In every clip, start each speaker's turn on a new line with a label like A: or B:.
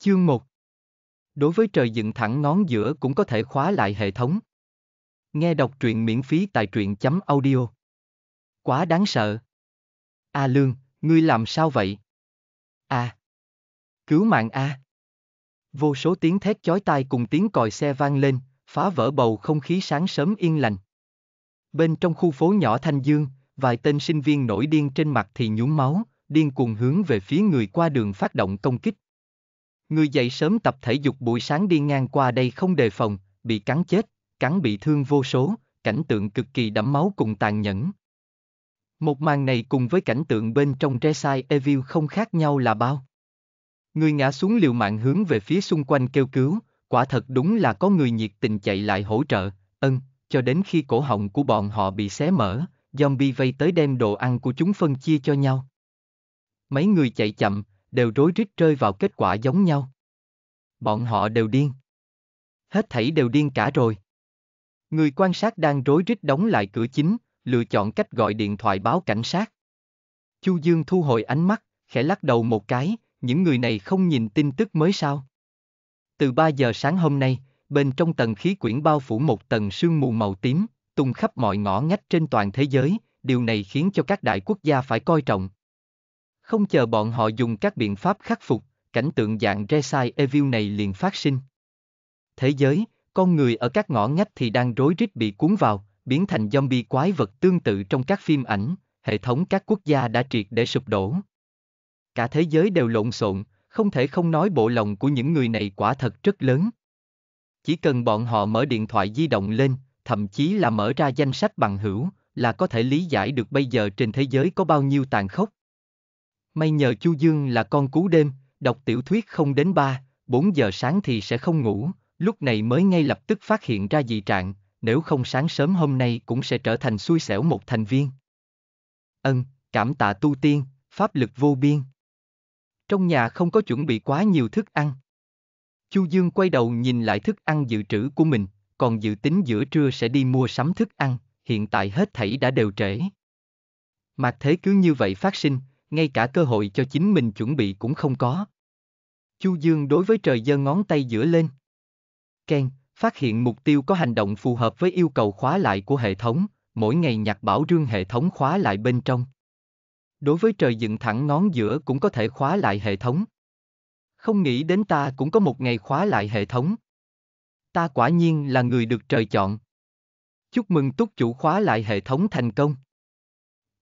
A: Chương 1 Đối với trời dựng thẳng ngón giữa cũng có thể khóa lại hệ thống. Nghe đọc truyện miễn phí tại truyện chấm audio. Quá đáng sợ. A à Lương, ngươi làm sao vậy? A. À. Cứu mạng A. Vô số tiếng thét chói tai cùng tiếng còi xe vang lên, phá vỡ bầu không khí sáng sớm yên lành. Bên trong khu phố nhỏ Thanh Dương, vài tên sinh viên nổi điên trên mặt thì nhúm máu, điên cuồng hướng về phía người qua đường phát động công kích. Người dậy sớm tập thể dục buổi sáng đi ngang qua đây không đề phòng, bị cắn chết, cắn bị thương vô số, cảnh tượng cực kỳ đẫm máu cùng tàn nhẫn. Một màn này cùng với cảnh tượng bên trong Resai Evil không khác nhau là bao. Người ngã xuống liều mạng hướng về phía xung quanh kêu cứu, quả thật đúng là có người nhiệt tình chạy lại hỗ trợ, ân, cho đến khi cổ họng của bọn họ bị xé mở, zombie vây tới đem đồ ăn của chúng phân chia cho nhau. Mấy người chạy chậm, đều rối rít rơi vào kết quả giống nhau. Bọn họ đều điên. Hết thảy đều điên cả rồi. Người quan sát đang rối rít đóng lại cửa chính, lựa chọn cách gọi điện thoại báo cảnh sát. Chu Dương thu hồi ánh mắt, khẽ lắc đầu một cái, những người này không nhìn tin tức mới sao. Từ 3 giờ sáng hôm nay, bên trong tầng khí quyển bao phủ một tầng sương mù màu tím, tung khắp mọi ngõ ngách trên toàn thế giới, điều này khiến cho các đại quốc gia phải coi trọng, không chờ bọn họ dùng các biện pháp khắc phục, cảnh tượng dạng Resai Evil này liền phát sinh. Thế giới, con người ở các ngõ ngách thì đang rối rít bị cuốn vào, biến thành zombie quái vật tương tự trong các phim ảnh, hệ thống các quốc gia đã triệt để sụp đổ. Cả thế giới đều lộn xộn, không thể không nói bộ lòng của những người này quả thật rất lớn. Chỉ cần bọn họ mở điện thoại di động lên, thậm chí là mở ra danh sách bằng hữu, là có thể lý giải được bây giờ trên thế giới có bao nhiêu tàn khốc. May nhờ Chu Dương là con cú đêm, đọc tiểu thuyết không đến ba, bốn giờ sáng thì sẽ không ngủ, lúc này mới ngay lập tức phát hiện ra dị trạng, nếu không sáng sớm hôm nay cũng sẽ trở thành xui xẻo một thành viên. Ân, cảm tạ tu tiên, pháp lực vô biên. Trong nhà không có chuẩn bị quá nhiều thức ăn. Chu Dương quay đầu nhìn lại thức ăn dự trữ của mình, còn dự tính giữa trưa sẽ đi mua sắm thức ăn, hiện tại hết thảy đã đều trễ. Mặc thế cứ như vậy phát sinh, ngay cả cơ hội cho chính mình chuẩn bị cũng không có. Chu Dương đối với trời giơ ngón tay giữa lên. Ken, phát hiện mục tiêu có hành động phù hợp với yêu cầu khóa lại của hệ thống, mỗi ngày nhặt bảo rương hệ thống khóa lại bên trong. Đối với trời dựng thẳng ngón giữa cũng có thể khóa lại hệ thống. Không nghĩ đến ta cũng có một ngày khóa lại hệ thống. Ta quả nhiên là người được trời chọn. Chúc mừng túc chủ khóa lại hệ thống thành công.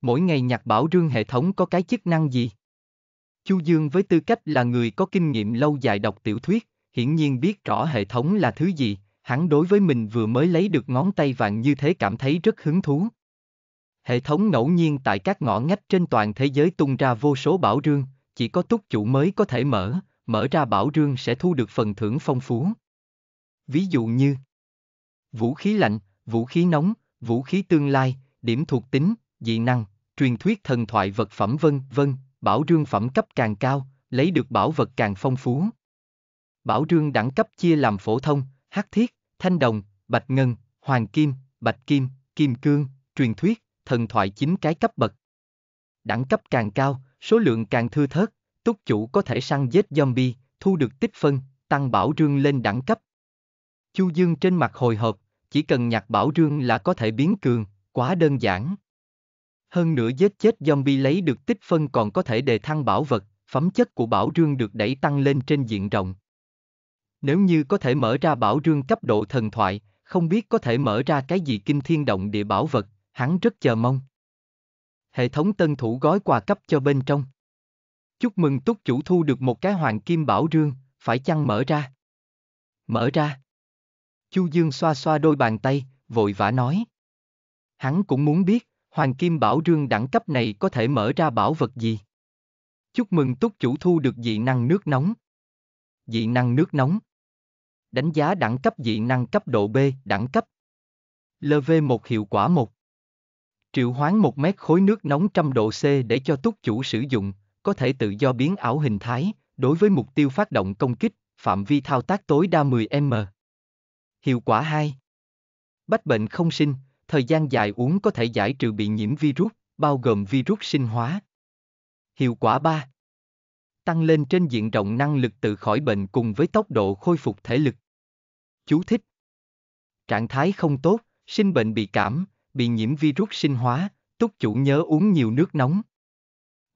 A: Mỗi ngày nhạc bảo rương hệ thống có cái chức năng gì? Chu Dương với tư cách là người có kinh nghiệm lâu dài đọc tiểu thuyết, hiển nhiên biết rõ hệ thống là thứ gì, hắn đối với mình vừa mới lấy được ngón tay vàng như thế cảm thấy rất hứng thú. Hệ thống ngẫu nhiên tại các ngõ ngách trên toàn thế giới tung ra vô số bảo rương, chỉ có túc chủ mới có thể mở, mở ra bảo rương sẽ thu được phần thưởng phong phú. Ví dụ như vũ khí lạnh, vũ khí nóng, vũ khí tương lai, điểm thuộc tính, dị năng, truyền thuyết thần thoại vật phẩm vân vân, bảo rương phẩm cấp càng cao, lấy được bảo vật càng phong phú. Bảo rương đẳng cấp chia làm phổ thông, hắc thiết, thanh đồng, bạch ngân, hoàng kim, bạch kim, kim cương, truyền thuyết, thần thoại chín cái cấp bậc. Đẳng cấp càng cao, số lượng càng thưa thớt, túc chủ có thể săn giết zombie, thu được tích phân, tăng bảo rương lên đẳng cấp. Chu Dương trên mặt hồi hộp, chỉ cần nhặt bảo rương là có thể biến cường, quá đơn giản. Hơn nữa giết chết zombie lấy được tích phân còn có thể đề thăng bảo vật, phẩm chất của bảo rương được đẩy tăng lên trên diện rộng. Nếu như có thể mở ra bảo rương cấp độ thần thoại, không biết có thể mở ra cái gì kinh thiên động địa bảo vật, hắn rất chờ mong. Hệ thống tân thủ gói quà cấp cho bên trong. Chúc mừng túc chủ thu được một cái hoàng kim bảo rương, phải chăng mở ra? Mở ra. Chu Dương xoa xoa đôi bàn tay, vội vã nói. Hắn cũng muốn biết, Hoàng Kim Bảo Rương đẳng cấp này có thể mở ra bảo vật gì? Chúc mừng túc chủ thu được dị năng nước nóng. Dị năng nước nóng. Đánh giá đẳng cấp dị năng cấp độ B, đẳng cấp. LV1 hiệu quả 1. Triệu hoán 1 mét khối nước nóng trăm độ C để cho túc chủ sử dụng, có thể tự do biến ảo hình thái, đối với mục tiêu phát động công kích, phạm vi thao tác tối đa 10m. Hiệu quả 2. Bách bệnh không sinh, thời gian dài uống có thể giải trừ bị nhiễm virus, bao gồm virus sinh hóa. Hiệu quả 3. Tăng lên trên diện rộng năng lực tự khỏi bệnh cùng với tốc độ khôi phục thể lực. Chú thích. Trạng thái không tốt, sinh bệnh bị cảm, bị nhiễm virus sinh hóa, túc chủ nhớ uống nhiều nước nóng.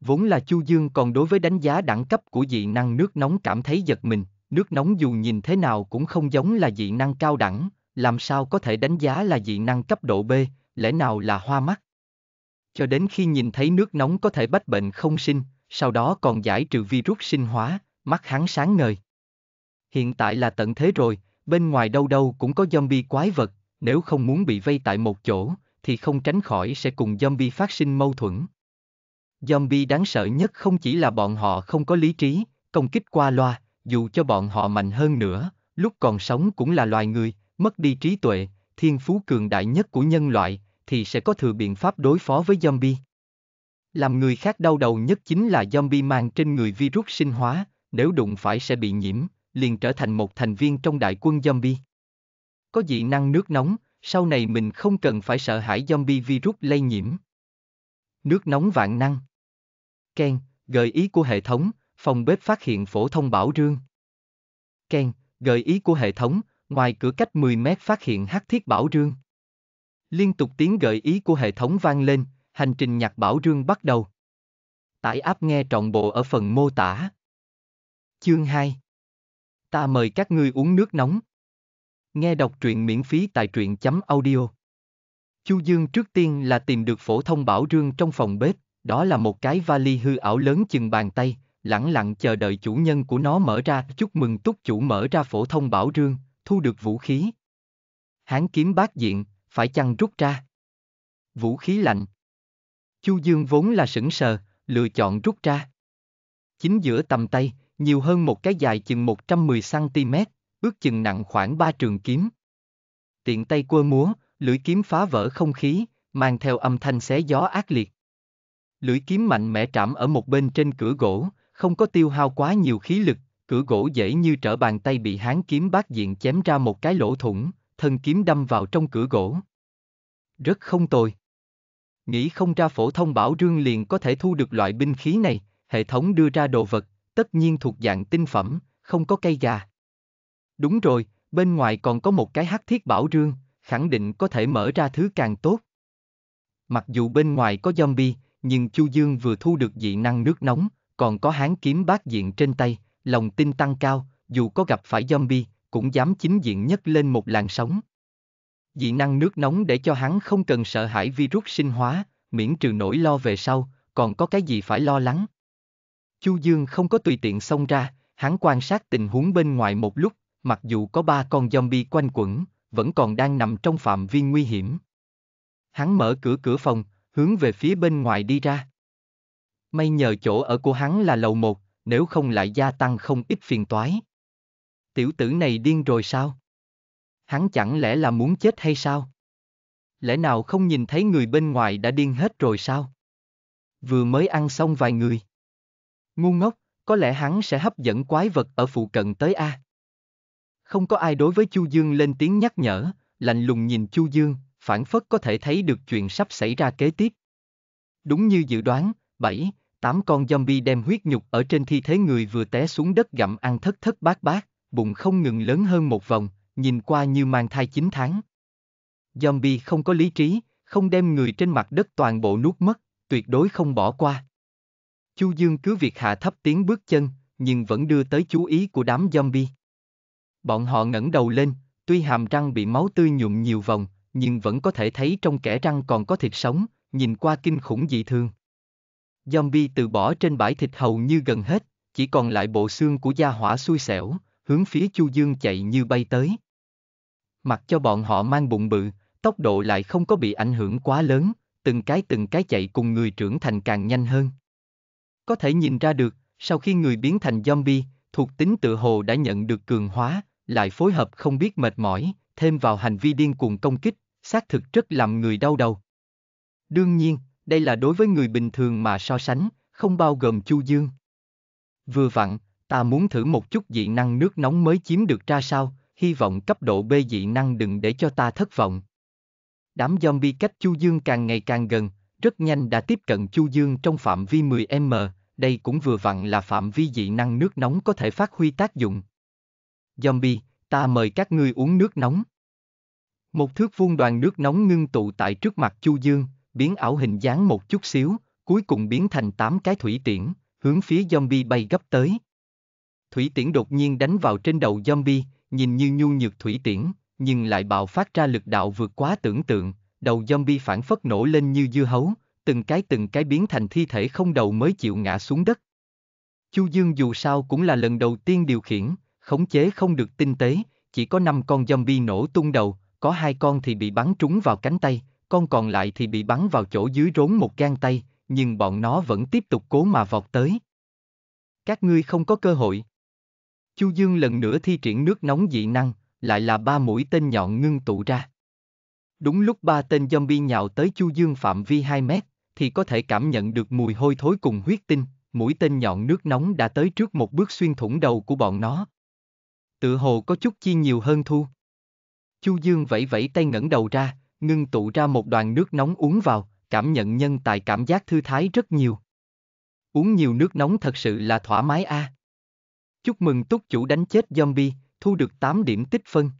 A: Vốn là Chu Dương còn đối với đánh giá đẳng cấp của dị năng nước nóng cảm thấy giật mình, nước nóng dù nhìn thế nào cũng không giống là dị năng cao đẳng, làm sao có thể đánh giá là dị năng cấp độ B, lẽ nào là hoa mắt? Cho đến khi nhìn thấy nước nóng có thể bách bệnh không sinh, sau đó còn giải trừ virus sinh hóa, mắt hắn sáng ngời. Hiện tại là tận thế rồi, bên ngoài đâu đâu cũng có zombie quái vật, nếu không muốn bị vây tại một chỗ, thì không tránh khỏi sẽ cùng zombie phát sinh mâu thuẫn. Zombie đáng sợ nhất không chỉ là bọn họ không có lý trí, công kích qua loa, dù cho bọn họ mạnh hơn nữa, lúc còn sống cũng là loài người, mất đi trí tuệ, thiên phú cường đại nhất của nhân loại, thì sẽ có thừa biện pháp đối phó với zombie. Làm người khác đau đầu nhất chính là zombie mang trên người virus sinh hóa, nếu đụng phải sẽ bị nhiễm, liền trở thành một thành viên trong đại quân zombie. Có dị năng nước nóng, sau này mình không cần phải sợ hãi zombie virus lây nhiễm. Nước nóng vạn năng. Ken, gợi ý của hệ thống, phòng bếp phát hiện phổ thông bảo rương. Ken, gợi ý của hệ thống, Ngoài cửa cách 10 mét phát hiện hắc thiết bảo rương. Liên tục tiếng gợi ý của hệ thống vang lên, hành trình nhặt bảo rương bắt đầu. Tải áp nghe trọn bộ ở phần mô tả. Chương 2 Ta mời các ngươi uống nước nóng. Nghe đọc truyện miễn phí tại truyện chấm audio. Chu Dương trước tiên là tìm được phổ thông bảo rương trong phòng bếp, đó là một cái vali hư ảo lớn chừng bàn tay, lẳng lặng chờ đợi chủ nhân của nó mở ra. Chúc mừng túc chủ mở ra phổ thông bảo rương, thu được vũ khí. Hán kiếm bát diện, phải chăng rút ra? Vũ khí lạnh. Chu Dương vốn là sững sờ, lựa chọn rút ra. Chính giữa tầm tay, nhiều hơn một cái dài chừng 110cm, ước chừng nặng khoảng 3 trường kiếm. Tiện tay quơ múa, lưỡi kiếm phá vỡ không khí, mang theo âm thanh xé gió ác liệt. Lưỡi kiếm mạnh mẽ trảm ở một bên trên cửa gỗ, không có tiêu hao quá nhiều khí lực, Cửa gỗ dễ như trở bàn tay bị hán kiếm bát diện chém ra một cái lỗ thủng, thân kiếm đâm vào trong cửa gỗ. Rất không tồi. Nghĩ không ra phổ thông bảo rương liền có thể thu được loại binh khí này, hệ thống đưa ra đồ vật, tất nhiên thuộc dạng tinh phẩm, không có cây gà. Đúng rồi, bên ngoài còn có một cái hắc thiết bảo rương, khẳng định có thể mở ra thứ càng tốt. Mặc dù bên ngoài có zombie, nhưng Chu Dương vừa thu được dị năng nước nóng, còn có hán kiếm bát diện trên tay, lòng tin tăng cao, dù có gặp phải zombie, cũng dám chính diện nhất lên một làn sóng. Dị năng nước nóng để cho hắn không cần sợ hãi virus sinh hóa, miễn trừ nỗi lo về sau, còn có cái gì phải lo lắng. Chu Dương không có tùy tiện xông ra, hắn quan sát tình huống bên ngoài một lúc, mặc dù có ba con zombie quanh quẩn, vẫn còn đang nằm trong phạm vi nguy hiểm. Hắn mở cửa cửa phòng, hướng về phía bên ngoài đi ra. May nhờ chỗ ở của hắn là lầu một, nếu không lại gia tăng không ít phiền toái. Tiểu tử này điên rồi sao? Hắn chẳng lẽ là muốn chết hay sao? Lẽ nào không nhìn thấy người bên ngoài đã điên hết rồi sao? Vừa mới ăn xong vài người. Ngu ngốc, có lẽ hắn sẽ hấp dẫn quái vật ở phụ cận tới A. Không có ai đối với Chu Dương lên tiếng nhắc nhở, lạnh lùng nhìn Chu Dương, phản phất có thể thấy được chuyện sắp xảy ra kế tiếp. Đúng như dự đoán, bảy tám con zombie đem huyết nhục ở trên thi thế người vừa té xuống đất gặm ăn thất thất bát bát, bụng không ngừng lớn hơn một vòng, nhìn qua như mang thai 9 tháng. Zombie không có lý trí, không đem người trên mặt đất toàn bộ nuốt mất, tuyệt đối không bỏ qua. Chu Dương cứ việc hạ thấp tiếng bước chân, nhưng vẫn đưa tới chú ý của đám zombie. Bọn họ ngẩng đầu lên, tuy hàm răng bị máu tươi nhuộm nhiều vòng, nhưng vẫn có thể thấy trong kẻ răng còn có thịt sống, nhìn qua kinh khủng dị thường. Zombie từ bỏ trên bãi thịt hầu như gần hết, chỉ còn lại bộ xương của gia hỏa xui xẻo, hướng phía Chu Dương chạy như bay tới. Mặc cho bọn họ mang bụng bự, tốc độ lại không có bị ảnh hưởng quá lớn, từng cái từng cái chạy cùng người trưởng thành càng nhanh hơn. Có thể nhìn ra được, sau khi người biến thành zombie, thuộc tính tự hồ đã nhận được cường hóa, lại phối hợp không biết mệt mỏi, thêm vào hành vi điên cuồng công kích, xác thực rất làm người đau đầu. Đương nhiên, đây là đối với người bình thường mà so sánh, không bao gồm Chu Dương. Vừa vặn, ta muốn thử một chút dị năng nước nóng mới chiếm được ra sao, hy vọng cấp độ B dị năng đừng để cho ta thất vọng. Đám zombie cách Chu Dương càng ngày càng gần, rất nhanh đã tiếp cận Chu Dương trong phạm vi 10m, đây cũng vừa vặn là phạm vi dị năng nước nóng có thể phát huy tác dụng. Zombie, ta mời các ngươi uống nước nóng. Một thước vuông đoàn nước nóng ngưng tụ tại trước mặt Chu Dương, biến ảo hình dáng một chút xíu, cuối cùng biến thành tám cái thủy tiễn, hướng phía zombie bay gấp tới. Thủy tiễn đột nhiên đánh vào trên đầu zombie, nhìn như nhu nhược thủy tiễn, nhưng lại bạo phát ra lực đạo vượt quá tưởng tượng, đầu zombie phản phất nổ lên như dưa hấu, từng cái từng cái biến thành thi thể không đầu mới chịu ngã xuống đất. Chu Dương dù sao cũng là lần đầu tiên điều khiển, khống chế không được tinh tế, chỉ có 5 con zombie nổ tung đầu, có hai con thì bị bắn trúng vào cánh tay, con còn lại thì bị bắn vào chỗ dưới rốn một gang tay, nhưng bọn nó vẫn tiếp tục cố mà vọt tới. Các ngươi không có cơ hội. Chu Dương lần nữa thi triển nước nóng dị năng, lại là ba mũi tên nhọn ngưng tụ ra. Đúng lúc ba tên zombie nhào tới Chu Dương phạm vi 2 mét, thì có thể cảm nhận được mùi hôi thối cùng huyết tinh, mũi tên nhọn nước nóng đã tới trước một bước xuyên thủng đầu của bọn nó. Tự hồ có chút chi nhiều hơn thu. Chu Dương vẫy vẫy tay ngẩng đầu ra, ngưng tụ ra một đoàn nước nóng uống vào, cảm nhận nhân tài cảm giác thư thái rất nhiều. Uống nhiều nước nóng thật sự là thoải mái a. À. Chúc mừng túc chủ đánh chết zombie, thu được 8 điểm tích phân.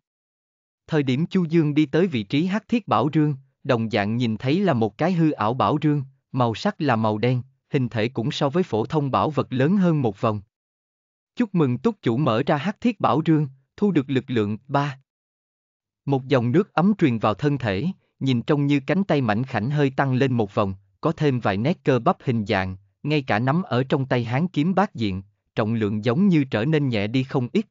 A: Thời điểm Chu Dương đi tới vị trí hắc thiết bảo rương, đồng dạng nhìn thấy là một cái hư ảo bảo rương, màu sắc là màu đen, hình thể cũng so với phổ thông bảo vật lớn hơn một vòng. Chúc mừng túc chủ mở ra hắc thiết bảo rương, thu được lực lượng 3. Một dòng nước ấm truyền vào thân thể, nhìn trông như cánh tay mảnh khảnh hơi tăng lên một vòng, có thêm vài nét cơ bắp hình dạng, ngay cả nắm ở trong tay hán kiếm bát diện, trọng lượng giống như trở nên nhẹ đi không ít.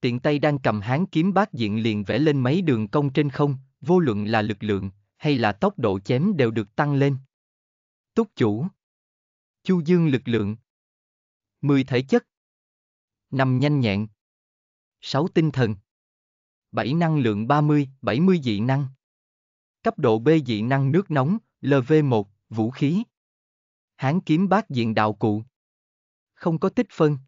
A: Tiện tay đang cầm hán kiếm bát diện liền vẽ lên mấy đường cong trên không, vô luận là lực lượng, hay là tốc độ chém đều được tăng lên. Túc chủ Chu dương lực lượng mười thể chất năm nhanh nhẹn sáu tinh thần 7 năng lượng 30, 70 dị năng. Cấp độ B dị năng nước nóng, LV1, vũ khí. Hán kiếm bát diện đạo cụ. Không có tích phân.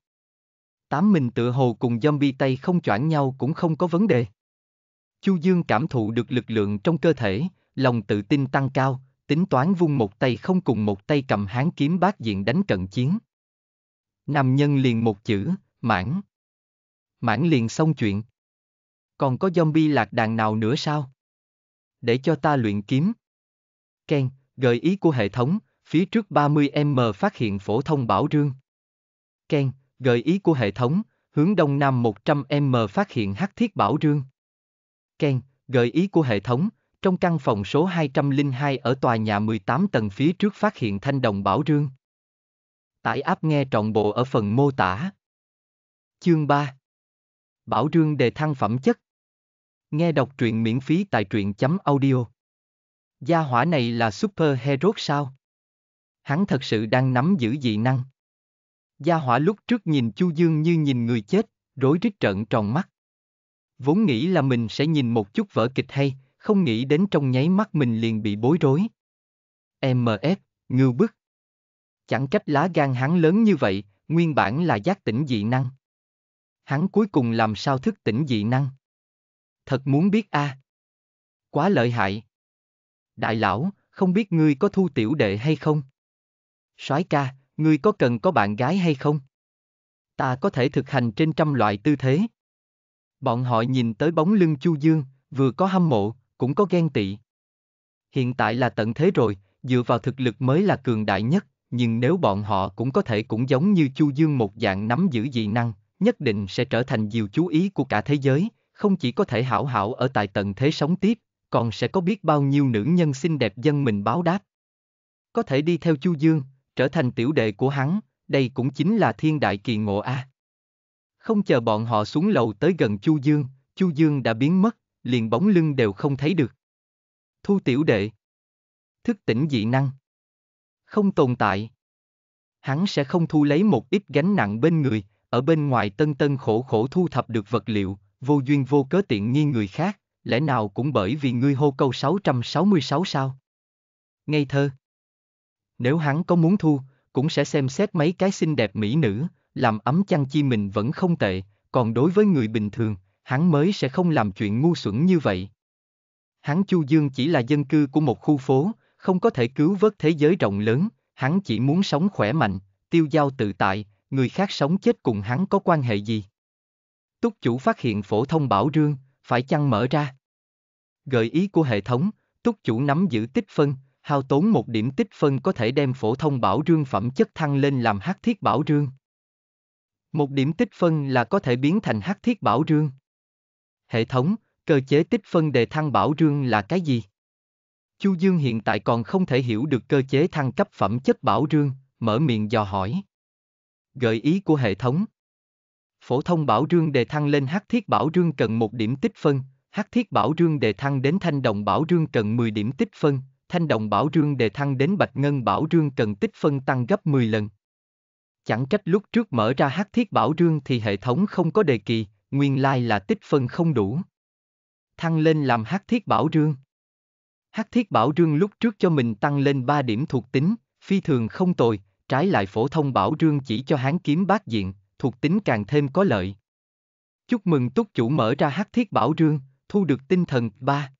A: Tám mình tựa hồ cùng zombie tay không choảng nhau cũng không có vấn đề. Chu Dương cảm thụ được lực lượng trong cơ thể, lòng tự tin tăng cao, tính toán vung một tay không cùng một tay cầm hán kiếm bát diện đánh cận chiến. Nam nhân liền một chữ, mãn. Mãn liền xong chuyện. Còn có zombie lạc đàn nào nữa sao? Để cho ta luyện kiếm. Ken, gợi ý của hệ thống, phía trước 30M phát hiện phổ thông bảo rương. Ken, gợi ý của hệ thống, hướng đông nam 100M phát hiện hắc thiết bảo rương. Ken, gợi ý của hệ thống, trong căn phòng số 202 ở tòa nhà 18 tầng phía trước phát hiện thanh đồng bảo rương. Tải áp nghe trọn bộ ở phần mô tả. Chương 3 Bảo rương đề thăng phẩm chất, Nghe đọc truyện miễn phí tại truyện chấm audio. Gia hỏa này là super hero sao? Hắn thật sự đang nắm giữ dị năng. Gia hỏa lúc trước nhìn Chu Dương như nhìn người chết, rối rít trợn tròn mắt. Vốn nghĩ là mình sẽ nhìn một chút vở kịch hay, không nghĩ đến trong nháy mắt mình liền bị bối rối. MF, ngưu bức. Chẳng trách lá gan hắn lớn như vậy, nguyên bản là giác tỉnh dị năng. Hắn cuối cùng làm sao thức tỉnh dị năng? thật muốn biết a. À. Quá lợi hại. Đại lão, không biết ngươi có thu tiểu đệ hay không? Soái ca, ngươi có cần có bạn gái hay không? Ta có thể thực hành trên trăm loại tư thế. Bọn họ nhìn tới bóng lưng Chu Dương, vừa có hâm mộ, cũng có ghen tị. Hiện tại là tận thế rồi, dựa vào thực lực mới là cường đại nhất, nhưng nếu bọn họ cũng có thể cũng giống như Chu Dương một dạng nắm giữ dị năng, nhất định sẽ trở thành diều chú ý của cả thế giới, không chỉ có thể hảo hảo ở tại tận thế sống tiếp, còn sẽ có biết bao nhiêu nữ nhân xinh đẹp dân mình báo đáp. Có thể đi theo Chu Dương, trở thành tiểu đệ của hắn, đây cũng chính là thiên đại kỳ ngộ a. À. Không chờ bọn họ xuống lầu tới gần Chu Dương, Chu Dương đã biến mất, liền bóng lưng đều không thấy được. Thu tiểu đệ. Thức tỉnh dị năng. Không tồn tại. Hắn sẽ không thu lấy một ít gánh nặng bên người, ở bên ngoài tân tân khổ khổ thu thập được vật liệu, vô duyên vô cớ tiện nghi người khác, lẽ nào cũng bởi vì ngươi hô câu 666 sao? Ngây thơ. Nếu hắn có muốn thu, cũng sẽ xem xét mấy cái xinh đẹp mỹ nữ, làm ấm chăn chi mình vẫn không tệ, còn đối với người bình thường, hắn mới sẽ không làm chuyện ngu xuẩn như vậy. Hắn Chu Dương chỉ là dân cư của một khu phố, không có thể cứu vớt thế giới rộng lớn, hắn chỉ muốn sống khỏe mạnh, tiêu giao tự tại, người khác sống chết cùng hắn có quan hệ gì. Túc chủ phát hiện phổ thông bảo rương, phải chăng mở ra? Gợi ý của hệ thống, túc chủ nắm giữ tích phân, hao tốn một điểm tích phân có thể đem phổ thông bảo rương phẩm chất thăng lên làm hắc thiết bảo rương. Một điểm tích phân là có thể biến thành hắc thiết bảo rương. Hệ thống, cơ chế tích phân đề thăng bảo rương là cái gì? Chu Dương hiện tại còn không thể hiểu được cơ chế thăng cấp phẩm chất bảo rương, mở miệng dò hỏi. Gợi ý của hệ thống phổ thông bảo rương đề thăng lên hắc thiết bảo rương cần một điểm tích phân, hắc thiết bảo rương đề thăng đến thanh đồng bảo rương cần 10 điểm tích phân, thanh đồng bảo rương đề thăng đến bạch ngân bảo rương cần tích phân tăng gấp 10 lần. Chẳng trách lúc trước mở ra hắc thiết bảo rương thì hệ thống không có đề kỳ, nguyên lai là tích phân không đủ. Thăng lên làm hắc thiết bảo rương. Hắc thiết bảo rương lúc trước cho mình tăng lên 3 điểm thuộc tính, phi thường không tồi, trái lại phổ thông bảo rương chỉ cho hán kiếm bát diện, thuộc tính càng thêm có lợi. Chúc mừng túc chủ mở ra hắc thiết bảo rương, thu được tinh thần ba,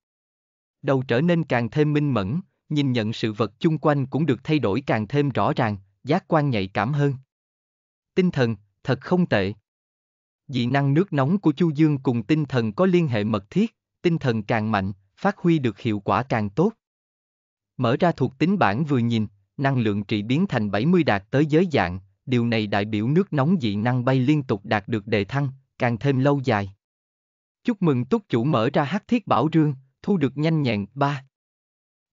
A: Đầu trở nên càng thêm minh mẫn, nhìn nhận sự vật chung quanh cũng được thay đổi càng thêm rõ ràng, giác quan nhạy cảm hơn. Tinh thần, thật không tệ. Dị năng nước nóng của Chu Dương cùng tinh thần có liên hệ mật thiết, tinh thần càng mạnh, phát huy được hiệu quả càng tốt. Mở ra thuộc tính bản vừa nhìn, năng lượng trị biến thành 70 đạt tới giới dạng, điều này đại biểu nước nóng dị năng bay liên tục đạt được đề thăng, càng thêm lâu dài. Chúc mừng túc chủ mở ra hắc thiết bảo rương, thu được nhanh nhẹn ba.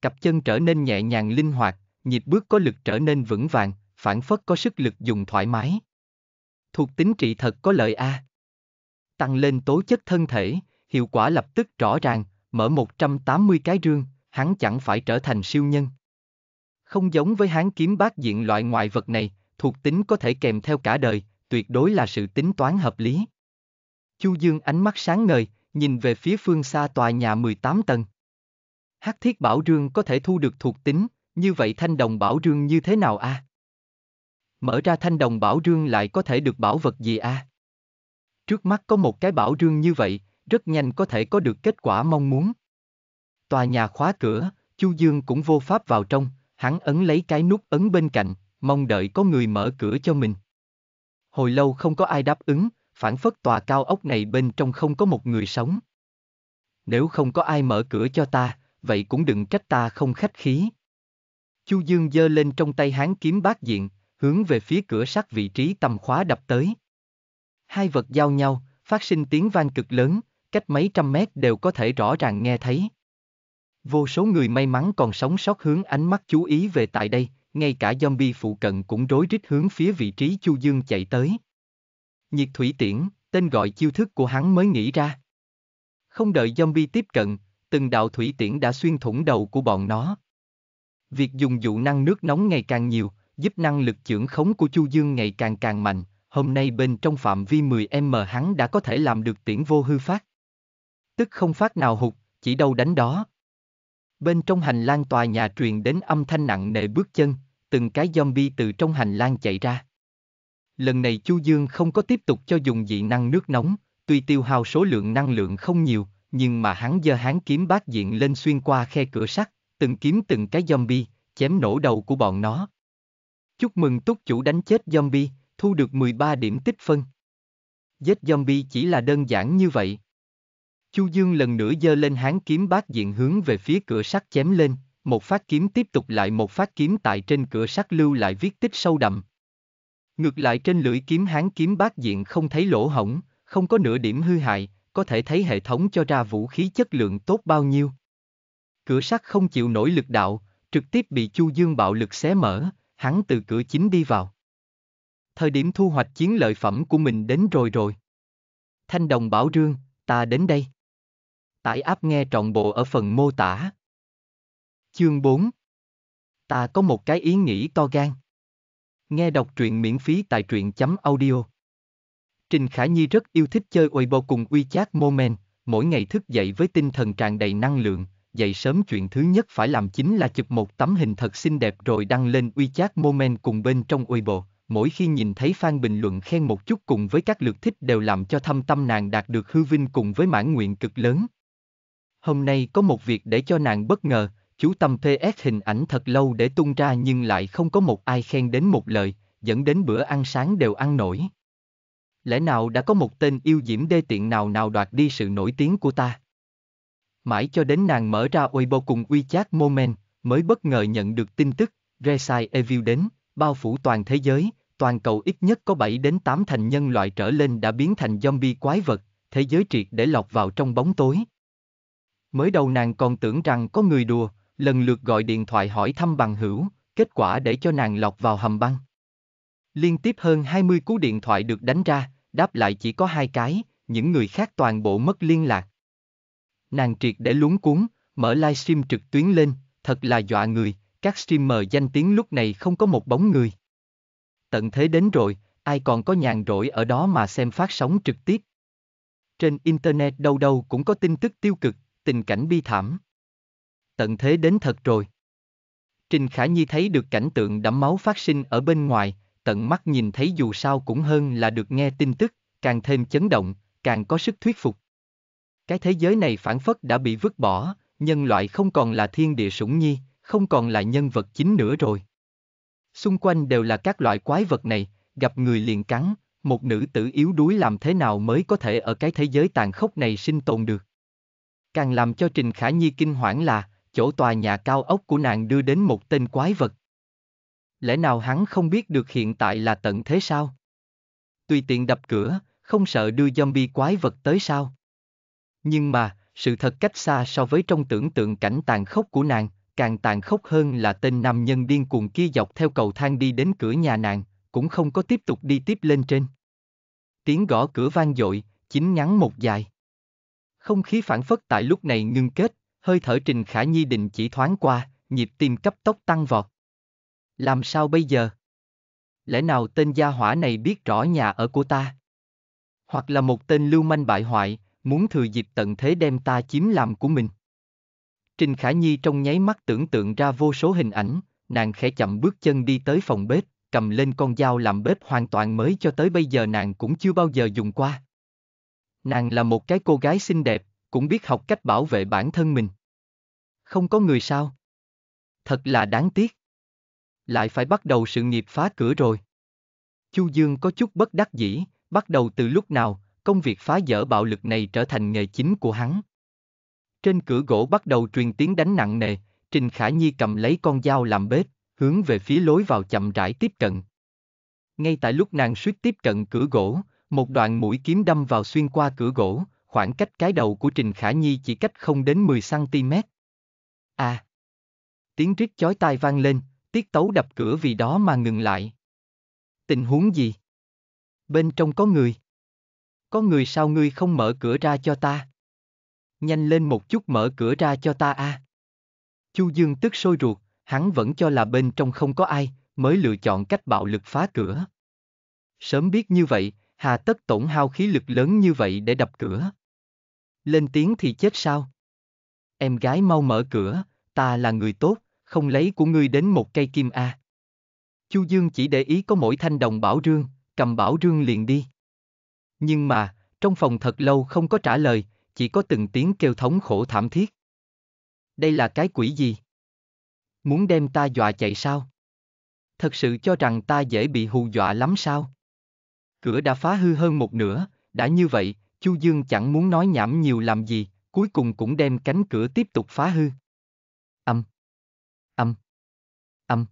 A: Cặp chân trở nên nhẹ nhàng linh hoạt, nhịp bước có lực trở nên vững vàng, phản phất có sức lực dùng thoải mái. Thuộc tính trị thật có lợi A. Tăng lên tố chất thân thể, hiệu quả lập tức rõ ràng, mở 180 cái rương, hắn chẳng phải trở thành siêu nhân. Không giống với hán kiếm bát diện loại ngoại vật này, thuộc tính có thể kèm theo cả đời, tuyệt đối là sự tính toán hợp lý. Chu Dương ánh mắt sáng ngời, nhìn về phía phương xa tòa nhà 18 tầng. Hắc thiết bảo rương có thể thu được thuộc tính, như vậy thanh đồng bảo rương như thế nào a? À? Mở ra thanh đồng bảo rương lại có thể được bảo vật gì a? À? Trước mắt có một cái bảo rương như vậy, rất nhanh có thể có được kết quả mong muốn. Tòa nhà khóa cửa, Chu Dương cũng vô pháp vào trong, hắn ấn lấy cái nút ấn bên cạnh, mong đợi có người mở cửa cho mình. Hồi lâu không có ai đáp ứng, phản phất tòa cao ốc này bên trong không có một người sống. Nếu không có ai mở cửa cho ta, vậy cũng đừng trách ta không khách khí. Chu Dương giơ lên trong tay hán kiếm bát diện, hướng về phía cửa sắt vị trí tầm khóa đập tới. Hai vật giao nhau, phát sinh tiếng vang cực lớn, cách mấy trăm mét đều có thể rõ ràng nghe thấy. Vô số người may mắn còn sống sót hướng ánh mắt chú ý về tại đây, ngay cả zombie phụ cận cũng rối rít hướng phía vị trí Chu Dương chạy tới. Nhiệt thủy tiễn, tên gọi chiêu thức của hắn mới nghĩ ra. Không đợi zombie tiếp cận, từng đạo thủy tiễn đã xuyên thủng đầu của bọn nó. Việc dùng dụ năng nước nóng ngày càng nhiều, giúp năng lực trưởng khống của Chu Dương ngày càng càng mạnh, hôm nay bên trong phạm vi 10M hắn đã có thể làm được tiễn vô hư phát. Tức không phát nào hụt, chỉ đâu đánh đó. Bên trong hành lang tòa nhà truyền đến âm thanh nặng nề bước chân, từng cái zombie từ trong hành lang chạy ra. Lần này Chu Dương không có tiếp tục cho dùng dị năng nước nóng, tuy tiêu hao số lượng năng lượng không nhiều, nhưng mà hắn giơ hắn kiếm bát diện lên xuyên qua khe cửa sắt, từng kiếm từng cái zombie, chém nổ đầu của bọn nó. Chúc mừng túc chủ đánh chết zombie, thu được 13 điểm tích phân. Giết zombie chỉ là đơn giản như vậy. Chu Dương lần nữa giơ lên hán kiếm bát diện hướng về phía cửa sắt chém lên, một phát kiếm tiếp tục lại một phát kiếm tại trên cửa sắt lưu lại viết tích sâu đậm. Ngược lại trên lưỡi kiếm hán kiếm bát diện không thấy lỗ hổng, không có nửa điểm hư hại, có thể thấy hệ thống cho ra vũ khí chất lượng tốt bao nhiêu. Cửa sắt không chịu nổi lực đạo, trực tiếp bị Chu Dương bạo lực xé mở, hắn từ cửa chính đi vào. Thời điểm thu hoạch chiến lợi phẩm của mình đến rồi rồi. Thanh đồng bảo rương, ta đến đây. Tải áp nghe trọn bộ ở phần mô tả. Chương 4 Ta có một cái ý nghĩ to gan. Nghe đọc truyện miễn phí tại truyện.audio chấm Trình Khả Nhi rất yêu thích chơi Weibo cùng WeChat Moment, mỗi ngày thức dậy với tinh thần tràn đầy năng lượng, dậy sớm chuyện thứ nhất phải làm chính là chụp một tấm hình thật xinh đẹp rồi đăng lên WeChat Moment cùng bên trong Weibo. Mỗi khi nhìn thấy fan bình luận khen một chút cùng với các lượt thích đều làm cho thâm tâm nàng đạt được hư vinh cùng với mãn nguyện cực lớn. Hôm nay có một việc để cho nàng bất ngờ, chú tâm ép hình ảnh thật lâu để tung ra nhưng lại không có một ai khen đến một lời, dẫn đến bữa ăn sáng đều ăn nổi. Lẽ nào đã có một tên yêu diễm đê tiện nào nào đoạt đi sự nổi tiếng của ta? Mãi cho đến nàng mở ra Weibo cùng WeChat Moment, mới bất ngờ nhận được tin tức, Resai Evil đến, bao phủ toàn thế giới, toàn cầu ít nhất có 7 đến 8 thành nhân loại trở lên đã biến thành zombie quái vật, thế giới triệt để lọt vào trong bóng tối. Mới đầu nàng còn tưởng rằng có người đùa, lần lượt gọi điện thoại hỏi thăm bằng hữu, kết quả để cho nàng lọt vào hầm băng. Liên tiếp hơn 20 cú điện thoại được đánh ra, đáp lại chỉ có hai cái, những người khác toàn bộ mất liên lạc. Nàng triệt để lúng cuốn, mở livestream trực tuyến lên, thật là dọa người, các streamer danh tiếng lúc này không có một bóng người. Tận thế đến rồi, ai còn có nhàn rỗi ở đó mà xem phát sóng trực tiếp. Trên Internet đâu đâu cũng có tin tức tiêu cực, tình cảnh bi thảm. Tận thế đến thật rồi. Trình Khả Nhi thấy được cảnh tượng đẫm máu phát sinh ở bên ngoài, tận mắt nhìn thấy dù sao cũng hơn là được nghe tin tức, càng thêm chấn động, càng có sức thuyết phục. Cái thế giới này phản phất đã bị vứt bỏ, nhân loại không còn là thiên địa sủng nhi, không còn là nhân vật chính nữa rồi. Xung quanh đều là các loại quái vật này, gặp người liền cắn, một nữ tử yếu đuối làm thế nào mới có thể ở cái thế giới tàn khốc này sinh tồn được. Càng làm cho Trình Khả Nhi kinh hoảng là, chỗ tòa nhà cao ốc của nàng đưa đến một tên quái vật. Lẽ nào hắn không biết được hiện tại là tận thế sao? Tùy tiện đập cửa, không sợ đưa zombie quái vật tới sao? Nhưng mà, sự thật cách xa so với trong tưởng tượng cảnh tàn khốc của nàng, càng tàn khốc hơn là tên nam nhân điên cuồng kia dọc theo cầu thang đi đến cửa nhà nàng, cũng không có tiếp tục đi tiếp lên trên. Tiếng gõ cửa vang dội, chính ngắn một dài. Không khí phản phất tại lúc này ngưng kết, hơi thở Trình Khả Nhi định chỉ thoáng qua, nhịp tim cấp tốc tăng vọt. Làm sao bây giờ? Lẽ nào tên gia hỏa này biết rõ nhà ở của ta? Hoặc là một tên lưu manh bại hoại, muốn thừa dịp tận thế đem ta chiếm làm của mình? Trình Khả Nhi trong nháy mắt tưởng tượng ra vô số hình ảnh, nàng khẽ chậm bước chân đi tới phòng bếp, cầm lên con dao làm bếp hoàn toàn mới cho tới bây giờ nàng cũng chưa bao giờ dùng qua. Nàng là một cái cô gái xinh đẹp, cũng biết học cách bảo vệ bản thân mình. Không có người sao? Thật là đáng tiếc. Lại phải bắt đầu sự nghiệp phá cửa rồi. Chu Dương có chút bất đắc dĩ, bắt đầu từ lúc nào, công việc phá dỡ bạo lực này trở thành nghề chính của hắn. Trên cửa gỗ bắt đầu truyền tiếng đánh nặng nề, Trình Khả Nhi cầm lấy con dao làm bếp, hướng về phía lối vào chậm rãi tiếp cận. Ngay tại lúc nàng suýt tiếp cận cửa gỗ, một đoạn mũi kiếm đâm vào xuyên qua cửa gỗ, khoảng cách cái đầu của Trình Khả Nhi chỉ cách không đến 10cm. À! Tiếng rít chói tai vang lên, tiết tấu đập cửa vì đó mà ngừng lại. Tình huống gì? Bên trong có người. Có người sao ngươi không mở cửa ra cho ta? Nhanh lên một chút mở cửa ra cho ta a. À. Chu Dương tức sôi ruột, hắn vẫn cho là bên trong không có ai, mới lựa chọn cách bạo lực phá cửa. Sớm biết như vậy, hà tất tổn hao khí lực lớn như vậy để đập cửa. Lên tiếng thì chết sao? Em gái mau mở cửa, ta là người tốt, không lấy của ngươi đến một cây kim a. Chu Dương chỉ để ý có mỗi thanh đồng bảo rương, cầm bảo rương liền đi. Nhưng mà, trong phòng thật lâu không có trả lời, chỉ có từng tiếng kêu thống khổ thảm thiết. Đây là cái quỷ gì? Muốn đem ta dọa chạy sao? Thật sự cho rằng ta dễ bị hù dọa lắm sao? Cửa đã phá hư hơn một nửa, đã như vậy, Chu Dương chẳng muốn nói nhảm nhiều làm gì, cuối cùng cũng đem cánh cửa tiếp tục phá hư. Âm. Âm. Âm.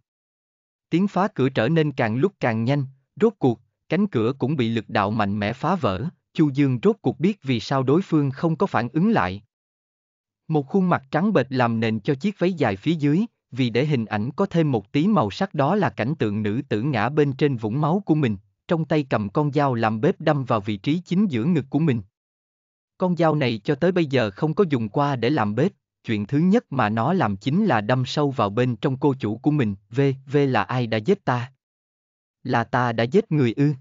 A: Tiếng phá cửa trở nên càng lúc càng nhanh, rốt cuộc, cánh cửa cũng bị lực đạo mạnh mẽ phá vỡ, Chu Dương rốt cuộc biết vì sao đối phương không có phản ứng lại. Một khuôn mặt trắng bệch làm nền cho chiếc váy dài phía dưới, vì để hình ảnh có thêm một tí màu sắc đó là cảnh tượng nữ tử ngã bên trên vũng máu của mình, trong tay cầm con dao làm bếp đâm vào vị trí chính giữa ngực của mình. Con dao này cho tới bây giờ không có dùng qua để làm bếp, chuyện thứ nhất mà nó làm chính là đâm sâu vào bên trong cô chủ của mình, V, V là ai đã giết ta? Là ta đã giết người ư?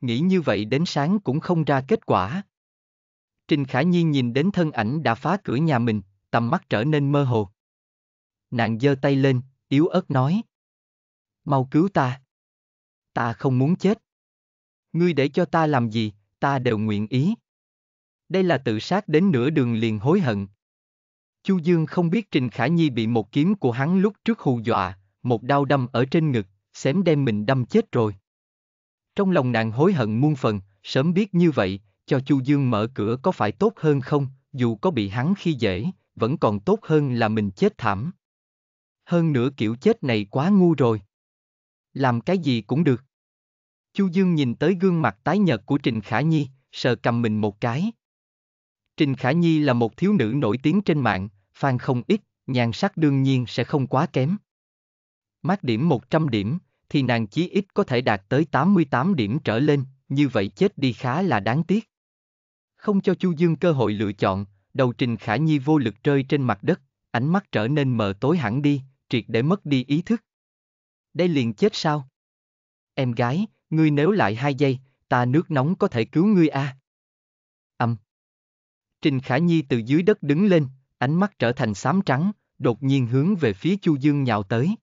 A: Nghĩ như vậy đến sáng cũng không ra kết quả. Trình Khả Nhi nhìn đến thân ảnh đã phá cửa nhà mình, tầm mắt trở nên mơ hồ. Nàng giơ tay lên, yếu ớt nói. Mau cứu ta ta không muốn chết. Ngươi để cho ta làm gì, ta đều nguyện ý. Đây là tự sát đến nửa đường liền hối hận. Chu Dương không biết Trình Khả Nhi bị một kiếm của hắn lúc trước hù dọa, một đau đâm ở trên ngực, xém đem mình đâm chết rồi. Trong lòng nàng hối hận muôn phần, sớm biết như vậy, cho Chu Dương mở cửa có phải tốt hơn không, dù có bị hắn khi dễ, vẫn còn tốt hơn là mình chết thảm. Hơn nữa kiểu chết này quá ngu rồi làm cái gì cũng được. Chu Dương nhìn tới gương mặt tái nhợt của Trình Khả Nhi, sợ cầm mình một cái. Trình Khả Nhi là một thiếu nữ nổi tiếng trên mạng, fan không ít, nhan sắc đương nhiên sẽ không quá kém. Mát điểm 100 điểm, thì nàng chí ít có thể đạt tới 88 điểm trở lên, như vậy chết đi khá là đáng tiếc. Không cho Chu Dương cơ hội lựa chọn, đầu Trình Khả Nhi vô lực rơi trên mặt đất, ánh mắt trở nên mờ tối hẳn đi, triệt để mất đi ý thức đây liền chết sao? Em gái, ngươi nếu lại hai giây, ta nước nóng có thể cứu ngươi a. À? Âm. Trình Khả Nhi từ dưới đất đứng lên, ánh mắt trở thành xám trắng, đột nhiên hướng về phía Chu Dương nhào tới.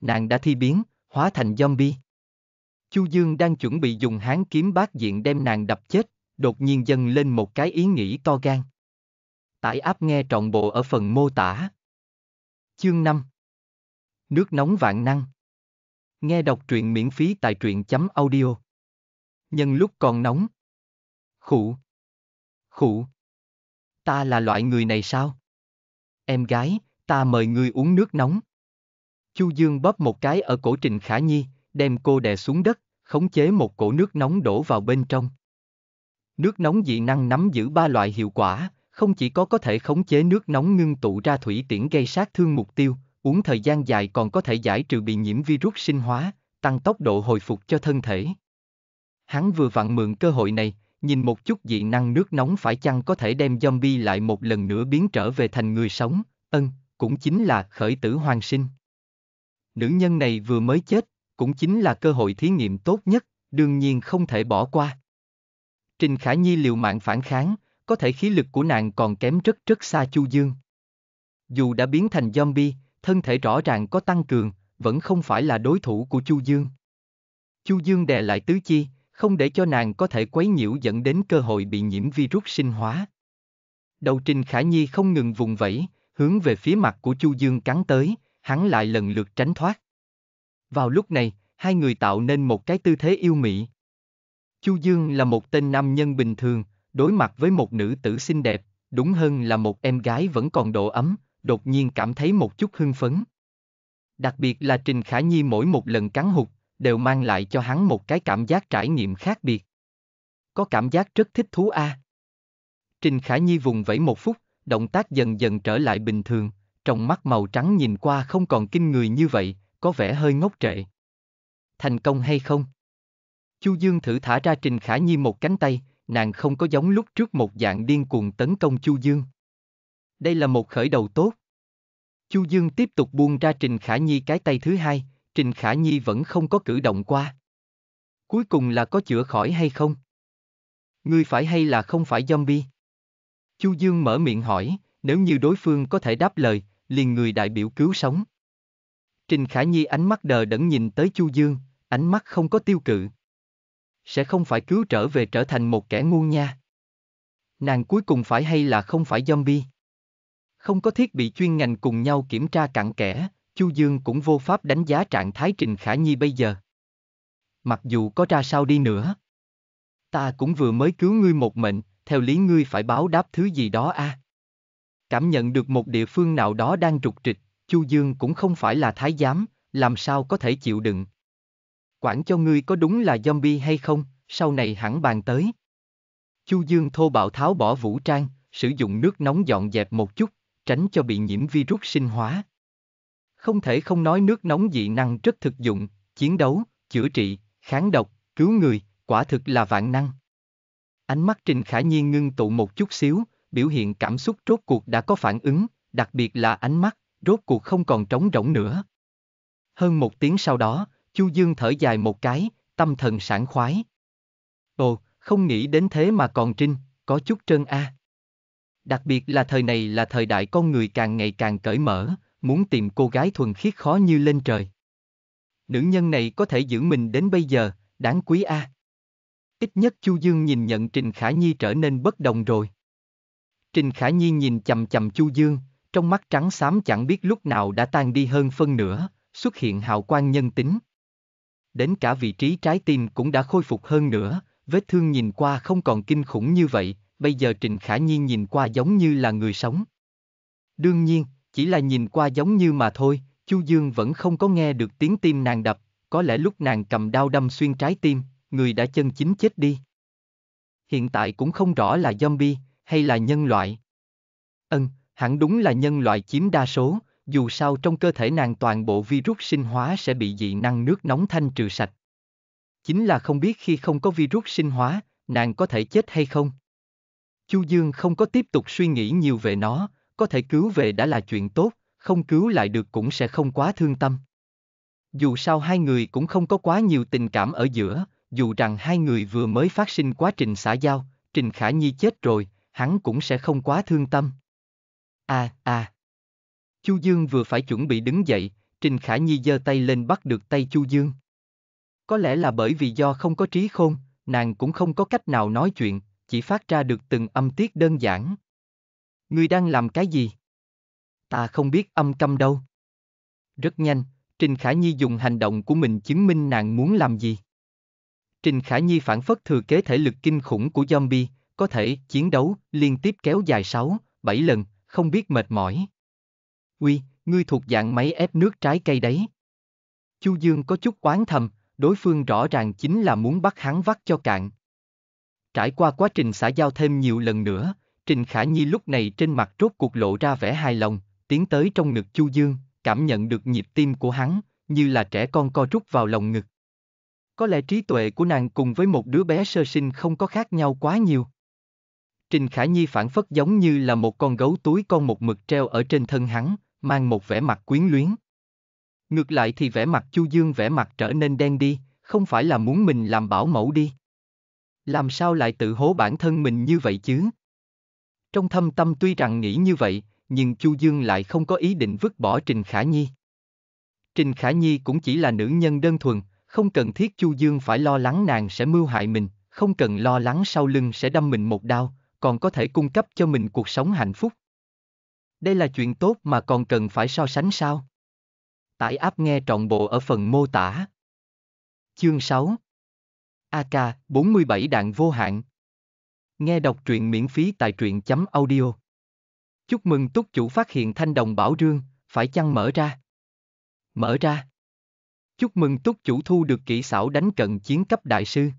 A: Nàng đã thi biến, hóa thành zombie. Chu Dương đang chuẩn bị dùng hán kiếm bát diện đem nàng đập chết, đột nhiên dâng lên một cái ý nghĩ to gan. Tải áp nghe trọn bộ ở phần mô tả. Chương 5 Nước nóng vạn năng. Nghe đọc truyện miễn phí tại truyện chấm audio. Nhân lúc còn nóng. Khụ. Khụ. Ta là loại người này sao? Em gái, ta mời ngươi uống nước nóng. Chu Dương bóp một cái ở cổ Trình Khả Nhi, đem cô đè xuống đất, khống chế một cổ nước nóng đổ vào bên trong. Nước nóng dị năng nắm giữ ba loại hiệu quả, không chỉ có có thể khống chế nước nóng ngưng tụ ra thủy tiễn gây sát thương mục tiêu, uống thời gian dài còn có thể giải trừ bị nhiễm virus sinh hóa, tăng tốc độ hồi phục cho thân thể. Hắn vừa vặn mượn cơ hội này, nhìn một chút dị năng nước nóng phải chăng có thể đem zombie lại một lần nữa biến trở về thành người sống, ân, cũng chính là khởi tử hoàn sinh. Nữ nhân này vừa mới chết, cũng chính là cơ hội thí nghiệm tốt nhất, đương nhiên không thể bỏ qua. Trình Khả Nhi liều mạng phản kháng, có thể khí lực của nàng còn kém rất rất xa Chu Dương. Dù đã biến thành zombie, thân thể rõ ràng có tăng cường, vẫn không phải là đối thủ của Chu Dương. Chu Dương đè lại tứ chi, không để cho nàng có thể quấy nhiễu dẫn đến cơ hội bị nhiễm virus sinh hóa. Đầu Trình Khả Nhi không ngừng vùng vẫy, hướng về phía mặt của Chu Dương cắn tới, hắn lại lần lượt tránh thoát. Vào lúc này, hai người tạo nên một cái tư thế yêu mị. Chu Dương là một tên nam nhân bình thường, đối mặt với một nữ tử xinh đẹp, đúng hơn là một em gái vẫn còn độ ấm, đột nhiên cảm thấy một chút hưng phấn. Đặc biệt là Trình Khả Nhi mỗi một lần cắn hụt, đều mang lại cho hắn một cái cảm giác trải nghiệm khác biệt. Có cảm giác rất thích thú a. À? Trình Khả Nhi vùng vẫy một phút, động tác dần dần trở lại bình thường, trong mắt màu trắng nhìn qua không còn kinh người như vậy, có vẻ hơi ngốc trệ. Thành công hay không? Chu Dương thử thả ra Trình Khả Nhi một cánh tay, nàng không có giống lúc trước một dạng điên cuồng tấn công Chu Dương đây là một khởi đầu tốt. Chu Dương tiếp tục buông ra Trình Khả Nhi cái tay thứ hai, Trình Khả Nhi vẫn không có cử động qua. Cuối cùng là có chữa khỏi hay không? Ngươi phải hay là không phải zombie? Chu Dương mở miệng hỏi, nếu như đối phương có thể đáp lời, liền người đại biểu cứu sống. Trình Khả Nhi ánh mắt đờ đẫn nhìn tới Chu Dương, ánh mắt không có tiêu cự. Sẽ không phải cứu trở về trở thành một kẻ ngu nha. Nàng cuối cùng phải hay là không phải zombie? không có thiết bị chuyên ngành cùng nhau kiểm tra cặn kẽ, Chu Dương cũng vô pháp đánh giá trạng thái Trình Khả Nhi bây giờ. Mặc dù có ra sao đi nữa, ta cũng vừa mới cứu ngươi một mệnh, theo lý ngươi phải báo đáp thứ gì đó a. À. Cảm nhận được một địa phương nào đó đang trục trịch, Chu Dương cũng không phải là thái giám, làm sao có thể chịu đựng. Quản cho ngươi có đúng là zombie hay không, sau này hẳn bàn tới. Chu Dương thô bạo tháo bỏ vũ trang, sử dụng nước nóng dọn dẹp một chút, tránh cho bị nhiễm virus sinh hóa. Không thể không nói nước nóng dị năng rất thực dụng, chiến đấu, chữa trị, kháng độc, cứu người, quả thực là vạn năng. Ánh mắt Trình Khả Nhiên ngưng tụ một chút xíu, biểu hiện cảm xúc rốt cuộc đã có phản ứng, đặc biệt là ánh mắt, rốt cuộc không còn trống rỗng nữa. Hơn một tiếng sau đó, Chu Dương thở dài một cái, tâm thần sảng khoái. Ồ, không nghĩ đến thế mà còn Trinh, có chút trơn a. À. Đặc biệt là thời này là thời đại con người càng ngày càng cởi mở, muốn tìm cô gái thuần khiết khó như lên trời. Nữ nhân này có thể giữ mình đến bây giờ, đáng quý a. À. Ít nhất Chu Dương nhìn nhận Trình Khả Nhi trở nên bất đồng rồi. Trình Khả Nhi nhìn chầm chầm Chu Dương, trong mắt trắng xám chẳng biết lúc nào đã tan đi hơn phân nửa, xuất hiện hào quang nhân tính. Đến cả vị trí trái tim cũng đã khôi phục hơn nữa, vết thương nhìn qua không còn kinh khủng như vậy, bây giờ trình Khả Nhiên nhìn qua giống như là người sống. Đương nhiên, chỉ là nhìn qua giống như mà thôi, Chu Dương vẫn không có nghe được tiếng tim nàng đập, có lẽ lúc nàng cầm đao đâm xuyên trái tim, người đã chân chính chết đi. Hiện tại cũng không rõ là zombie hay là nhân loại. Ân, ừ, hẳn đúng là nhân loại chiếm đa số, dù sao trong cơ thể nàng toàn bộ virus sinh hóa sẽ bị dị năng nước nóng thanh trừ sạch. Chính là không biết khi không có virus sinh hóa, nàng có thể chết hay không. Chu Dương không có tiếp tục suy nghĩ nhiều về nó, có thể cứu về đã là chuyện tốt, không cứu lại được cũng sẽ không quá thương tâm. Dù sao hai người cũng không có quá nhiều tình cảm ở giữa, dù rằng hai người vừa mới phát sinh quá trình xã giao, Trình Khả Nhi chết rồi, hắn cũng sẽ không quá thương tâm. A à, a. À. Chu Dương vừa phải chuẩn bị đứng dậy, Trình Khả Nhi giơ tay lên bắt được tay Chu Dương. Có lẽ là bởi vì do không có trí khôn, nàng cũng không có cách nào nói chuyện, chỉ phát ra được từng âm tiết đơn giản. người đang làm cái gì? Ta không biết âm câm đâu. Rất nhanh, Trình Khả Nhi dùng hành động của mình chứng minh nàng muốn làm gì. Trình Khả Nhi phản phất thừa kế thể lực kinh khủng của zombie, có thể chiến đấu liên tiếp kéo dài 6, 7 lần, không biết mệt mỏi. Uy, ngươi thuộc dạng máy ép nước trái cây đấy. Chu Dương có chút oán thầm, đối phương rõ ràng chính là muốn bắt hắn vắt cho cạn, Trải qua quá trình xã giao thêm nhiều lần nữa, Trình Khả Nhi lúc này trên mặt rốt cuộc lộ ra vẻ hài lòng, tiến tới trong ngực Chu Dương, cảm nhận được nhịp tim của hắn, như là trẻ con co rút vào lòng ngực. Có lẽ trí tuệ của nàng cùng với một đứa bé sơ sinh không có khác nhau quá nhiều. Trình Khả Nhi phản phất giống như là một con gấu túi con một mực treo ở trên thân hắn, mang một vẻ mặt quyến luyến. Ngược lại thì vẻ mặt Chu Dương vẻ mặt trở nên đen đi, không phải là muốn mình làm bảo mẫu đi. Làm sao lại tự hố bản thân mình như vậy chứ? Trong thâm tâm tuy rằng nghĩ như vậy, nhưng Chu Dương lại không có ý định vứt bỏ Trình Khả Nhi. Trình Khả Nhi cũng chỉ là nữ nhân đơn thuần, không cần thiết Chu Dương phải lo lắng nàng sẽ mưu hại mình, không cần lo lắng sau lưng sẽ đâm mình một đao, còn có thể cung cấp cho mình cuộc sống hạnh phúc. Đây là chuyện tốt mà còn cần phải so sánh sao? Tải áp nghe trọn bộ ở phần mô tả. Chương 6 AK-47 đạn vô hạn. Nghe đọc truyện miễn phí tại truyện.audio. Chúc mừng túc chủ phát hiện thanh đồng bảo rương, phải chăng mở ra? Mở ra. Chúc mừng túc chủ thu được kỹ xảo đánh cận chiến cấp đại sư.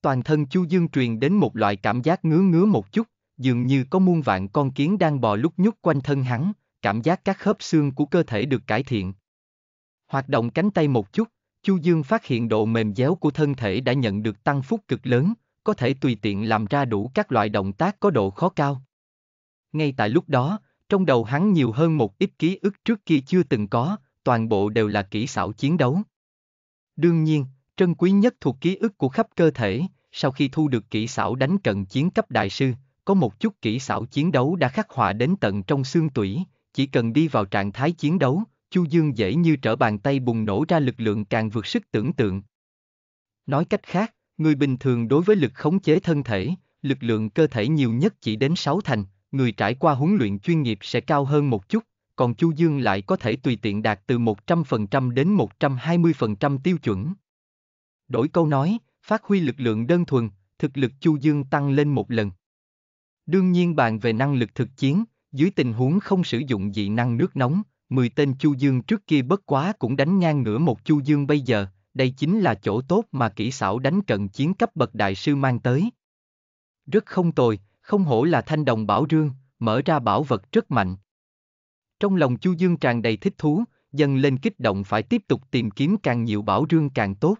A: Toàn thân Chu Dương truyền đến một loại cảm giác ngứa ngứa một chút, dường như có muôn vạn con kiến đang bò lúc nhúc quanh thân hắn, cảm giác các khớp xương của cơ thể được cải thiện. Hoạt động cánh tay một chút, Chu Dương phát hiện độ mềm déo của thân thể đã nhận được tăng phúc cực lớn, có thể tùy tiện làm ra đủ các loại động tác có độ khó cao. Ngay tại lúc đó, trong đầu hắn nhiều hơn một ít ký ức trước kia chưa từng có, toàn bộ đều là kỹ xảo chiến đấu. Đương nhiên, trân quý nhất thuộc ký ức của khắp cơ thể, sau khi thu được kỹ xảo đánh cận chiến cấp đại sư, có một chút kỹ xảo chiến đấu đã khắc họa đến tận trong xương tủy, chỉ cần đi vào trạng thái chiến đấu, Chu Dương dễ như trở bàn tay bùng nổ ra lực lượng càng vượt sức tưởng tượng. Nói cách khác, người bình thường đối với lực khống chế thân thể, lực lượng cơ thể nhiều nhất chỉ đến 6 thành, người trải qua huấn luyện chuyên nghiệp sẽ cao hơn một chút, còn Chu Dương lại có thể tùy tiện đạt từ 100% đến 120% tiêu chuẩn. Đổi câu nói, phát huy lực lượng đơn thuần, thực lực Chu Dương tăng lên một lần. Đương nhiên bàn về năng lực thực chiến, dưới tình huống không sử dụng dị năng nước nóng, Mười tên Chu Dương trước kia bất quá cũng đánh ngang ngửa một Chu Dương bây giờ, đây chính là chỗ tốt mà kỹ xảo đánh cận chiến cấp bậc đại sư mang tới. Rất không tồi, không hổ là thanh đồng bảo rương, mở ra bảo vật rất mạnh. Trong lòng Chu Dương tràn đầy thích thú, dần lên kích động phải tiếp tục tìm kiếm càng nhiều bảo rương càng tốt.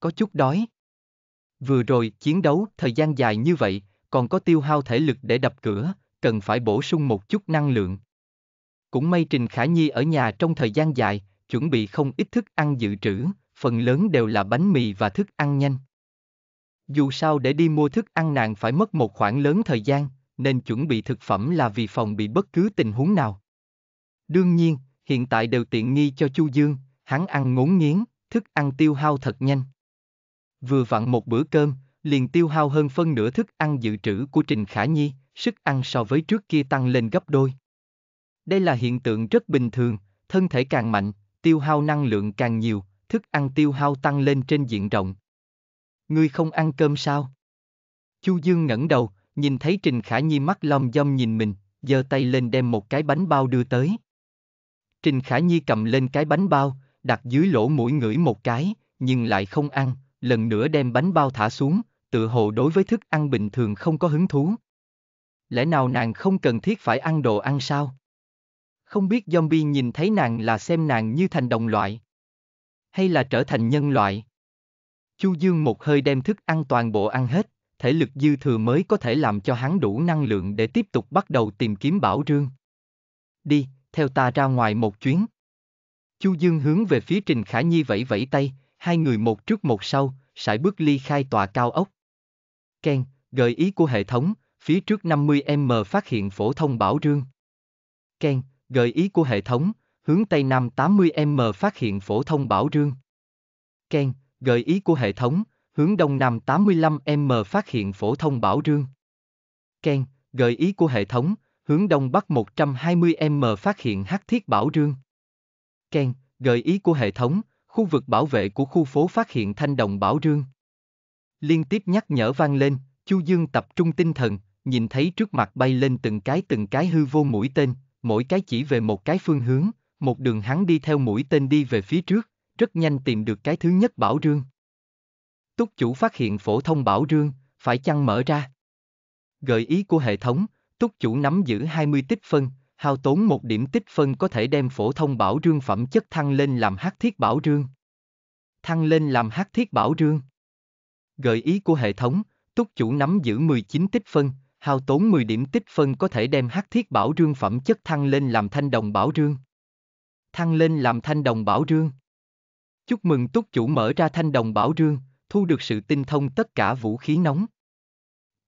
A: Có chút đói. Vừa rồi, chiến đấu, thời gian dài như vậy, còn có tiêu hao thể lực để đập cửa, cần phải bổ sung một chút năng lượng. Cũng may Trình Khả Nhi ở nhà trong thời gian dài, chuẩn bị không ít thức ăn dự trữ, phần lớn đều là bánh mì và thức ăn nhanh. Dù sao để đi mua thức ăn nàng phải mất một khoảng lớn thời gian, nên chuẩn bị thực phẩm là vì phòng bị bất cứ tình huống nào. Đương nhiên, hiện tại đều tiện nghi cho Chu Dương, hắn ăn ngốn nghiến, thức ăn tiêu hao thật nhanh. Vừa vặn một bữa cơm, liền tiêu hao hơn phân nửa thức ăn dự trữ của Trình Khả Nhi, sức ăn so với trước kia tăng lên gấp đôi. Đây là hiện tượng rất bình thường, thân thể càng mạnh, tiêu hao năng lượng càng nhiều, thức ăn tiêu hao tăng lên trên diện rộng. Ngươi không ăn cơm sao? Chu Dương ngẩng đầu, nhìn thấy Trình Khả Nhi mắt lom dom nhìn mình, giơ tay lên đem một cái bánh bao đưa tới. Trình Khả Nhi cầm lên cái bánh bao, đặt dưới lỗ mũi ngửi một cái, nhưng lại không ăn, lần nữa đem bánh bao thả xuống, tự hồ đối với thức ăn bình thường không có hứng thú. Lẽ nào nàng không cần thiết phải ăn đồ ăn sao? Không biết zombie nhìn thấy nàng là xem nàng như thành đồng loại, hay là trở thành nhân loại. Chu Dương một hơi đem thức ăn toàn bộ ăn hết, thể lực dư thừa mới có thể làm cho hắn đủ năng lượng để tiếp tục bắt đầu tìm kiếm bảo rương. Đi, theo ta ra ngoài một chuyến. Chu Dương hướng về phía Trình Khả Nhi vẫy vẫy tay, hai người một trước một sau, sải bước ly khai tòa cao ốc. Ken, gợi ý của hệ thống, phía trước 50M phát hiện phổ thông bảo rương. Ken, gợi ý của hệ thống, hướng Tây Nam 80M phát hiện phổ thông bảo rương. Ken, gợi ý của hệ thống, hướng Đông Nam 85M phát hiện phổ thông bảo rương. Ken, gợi ý của hệ thống, hướng Đông Bắc 120M phát hiện hắc thiết bảo rương. Ken, gợi ý của hệ thống, khu vực bảo vệ của khu phố phát hiện thanh đồng bảo rương. Liên tiếp nhắc nhở vang lên, Chu Dương tập trung tinh thần, nhìn thấy trước mặt bay lên từng cái từng cái hư vô mũi tên, mỗi cái chỉ về một cái phương hướng, một đường hắn đi theo mũi tên đi về phía trước, rất nhanh tìm được cái thứ nhất bảo rương. Túc chủ phát hiện phổ thông bảo rương, phải chăng mở ra? Gợi ý của hệ thống, túc chủ nắm giữ 20 tích phân, hao tốn một điểm tích phân có thể đem phổ thông bảo rương phẩm chất thăng lên làm hắc thiết bảo rương. Thăng lên làm hắc thiết bảo rương. Gợi ý của hệ thống, túc chủ nắm giữ 19 tích phân, hao tốn 10 điểm tích phân có thể đem hắc thiết bảo rương phẩm chất thăng lên làm thanh đồng bảo rương. Thăng lên làm thanh đồng bảo rương. Chúc mừng túc chủ mở ra thanh đồng bảo rương, thu được sự tinh thông tất cả vũ khí nóng.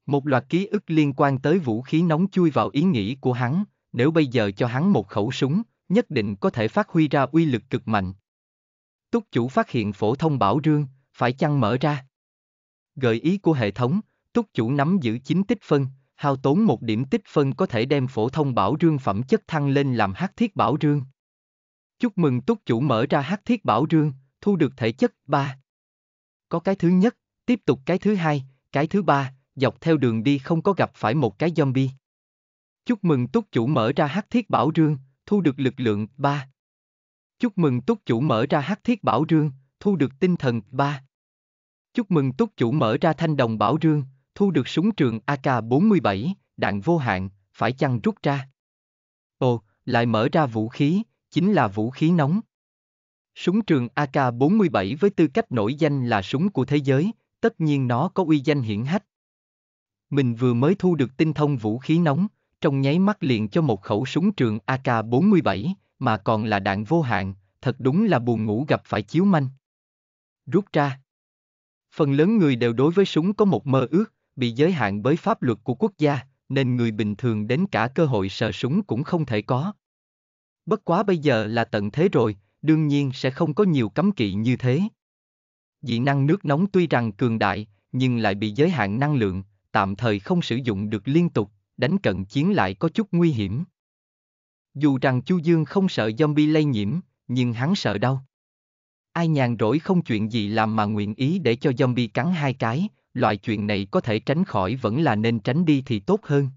A: Một loạt ký ức liên quan tới vũ khí nóng chui vào ý nghĩ của hắn, nếu bây giờ cho hắn một khẩu súng, nhất định có thể phát huy ra uy lực cực mạnh. Túc chủ phát hiện phổ thông bảo rương, phải chăng mở ra? Gợi ý của hệ thống, túc chủ nắm giữ chính tích phân, hao tốn một điểm tích phân có thể đem phổ thông bảo rương phẩm chất thăng lên làm hắc thiết bảo rương. Chúc mừng túc chủ mở ra hắc thiết bảo rương, thu được thể chất 3. Có cái thứ nhất, tiếp tục cái thứ hai, cái thứ ba, dọc theo đường đi không có gặp phải một cái zombie. Chúc mừng túc chủ mở ra hắc thiết bảo rương, thu được lực lượng 3. Chúc mừng túc chủ mở ra hắc thiết bảo rương, thu được tinh thần 3. Chúc mừng túc chủ mở ra thanh đồng bảo rương, thu được súng trường AK-47, đạn vô hạn, phải chăng rút ra? Ồ, lại mở ra vũ khí, chính là vũ khí nóng. Súng trường AK-47 với tư cách nổi danh là súng của thế giới, tất nhiên nó có uy danh hiển hách. Mình vừa mới thu được tinh thông vũ khí nóng, trong nháy mắt liền cho một khẩu súng trường AK-47, mà còn là đạn vô hạn, thật đúng là buồn ngủ gặp phải chiếu manh. Rút ra. Phần lớn người đều đối với súng có một mơ ước, bị giới hạn bởi pháp luật của quốc gia, nên người bình thường đến cả cơ hội sờ súng cũng không thể có. Bất quá bây giờ là tận thế rồi, đương nhiên sẽ không có nhiều cấm kỵ như thế. Dị năng nước nóng tuy rằng cường đại, nhưng lại bị giới hạn năng lượng, tạm thời không sử dụng được liên tục, đánh cận chiến lại có chút nguy hiểm. Dù rằng Chu Dương không sợ zombie lây nhiễm, nhưng hắn sợ đau. Ai nhàn rỗi không chuyện gì làm mà nguyện ý để cho zombie cắn hai cái, loại chuyện này có thể tránh khỏi vẫn là nên tránh đi thì tốt hơn.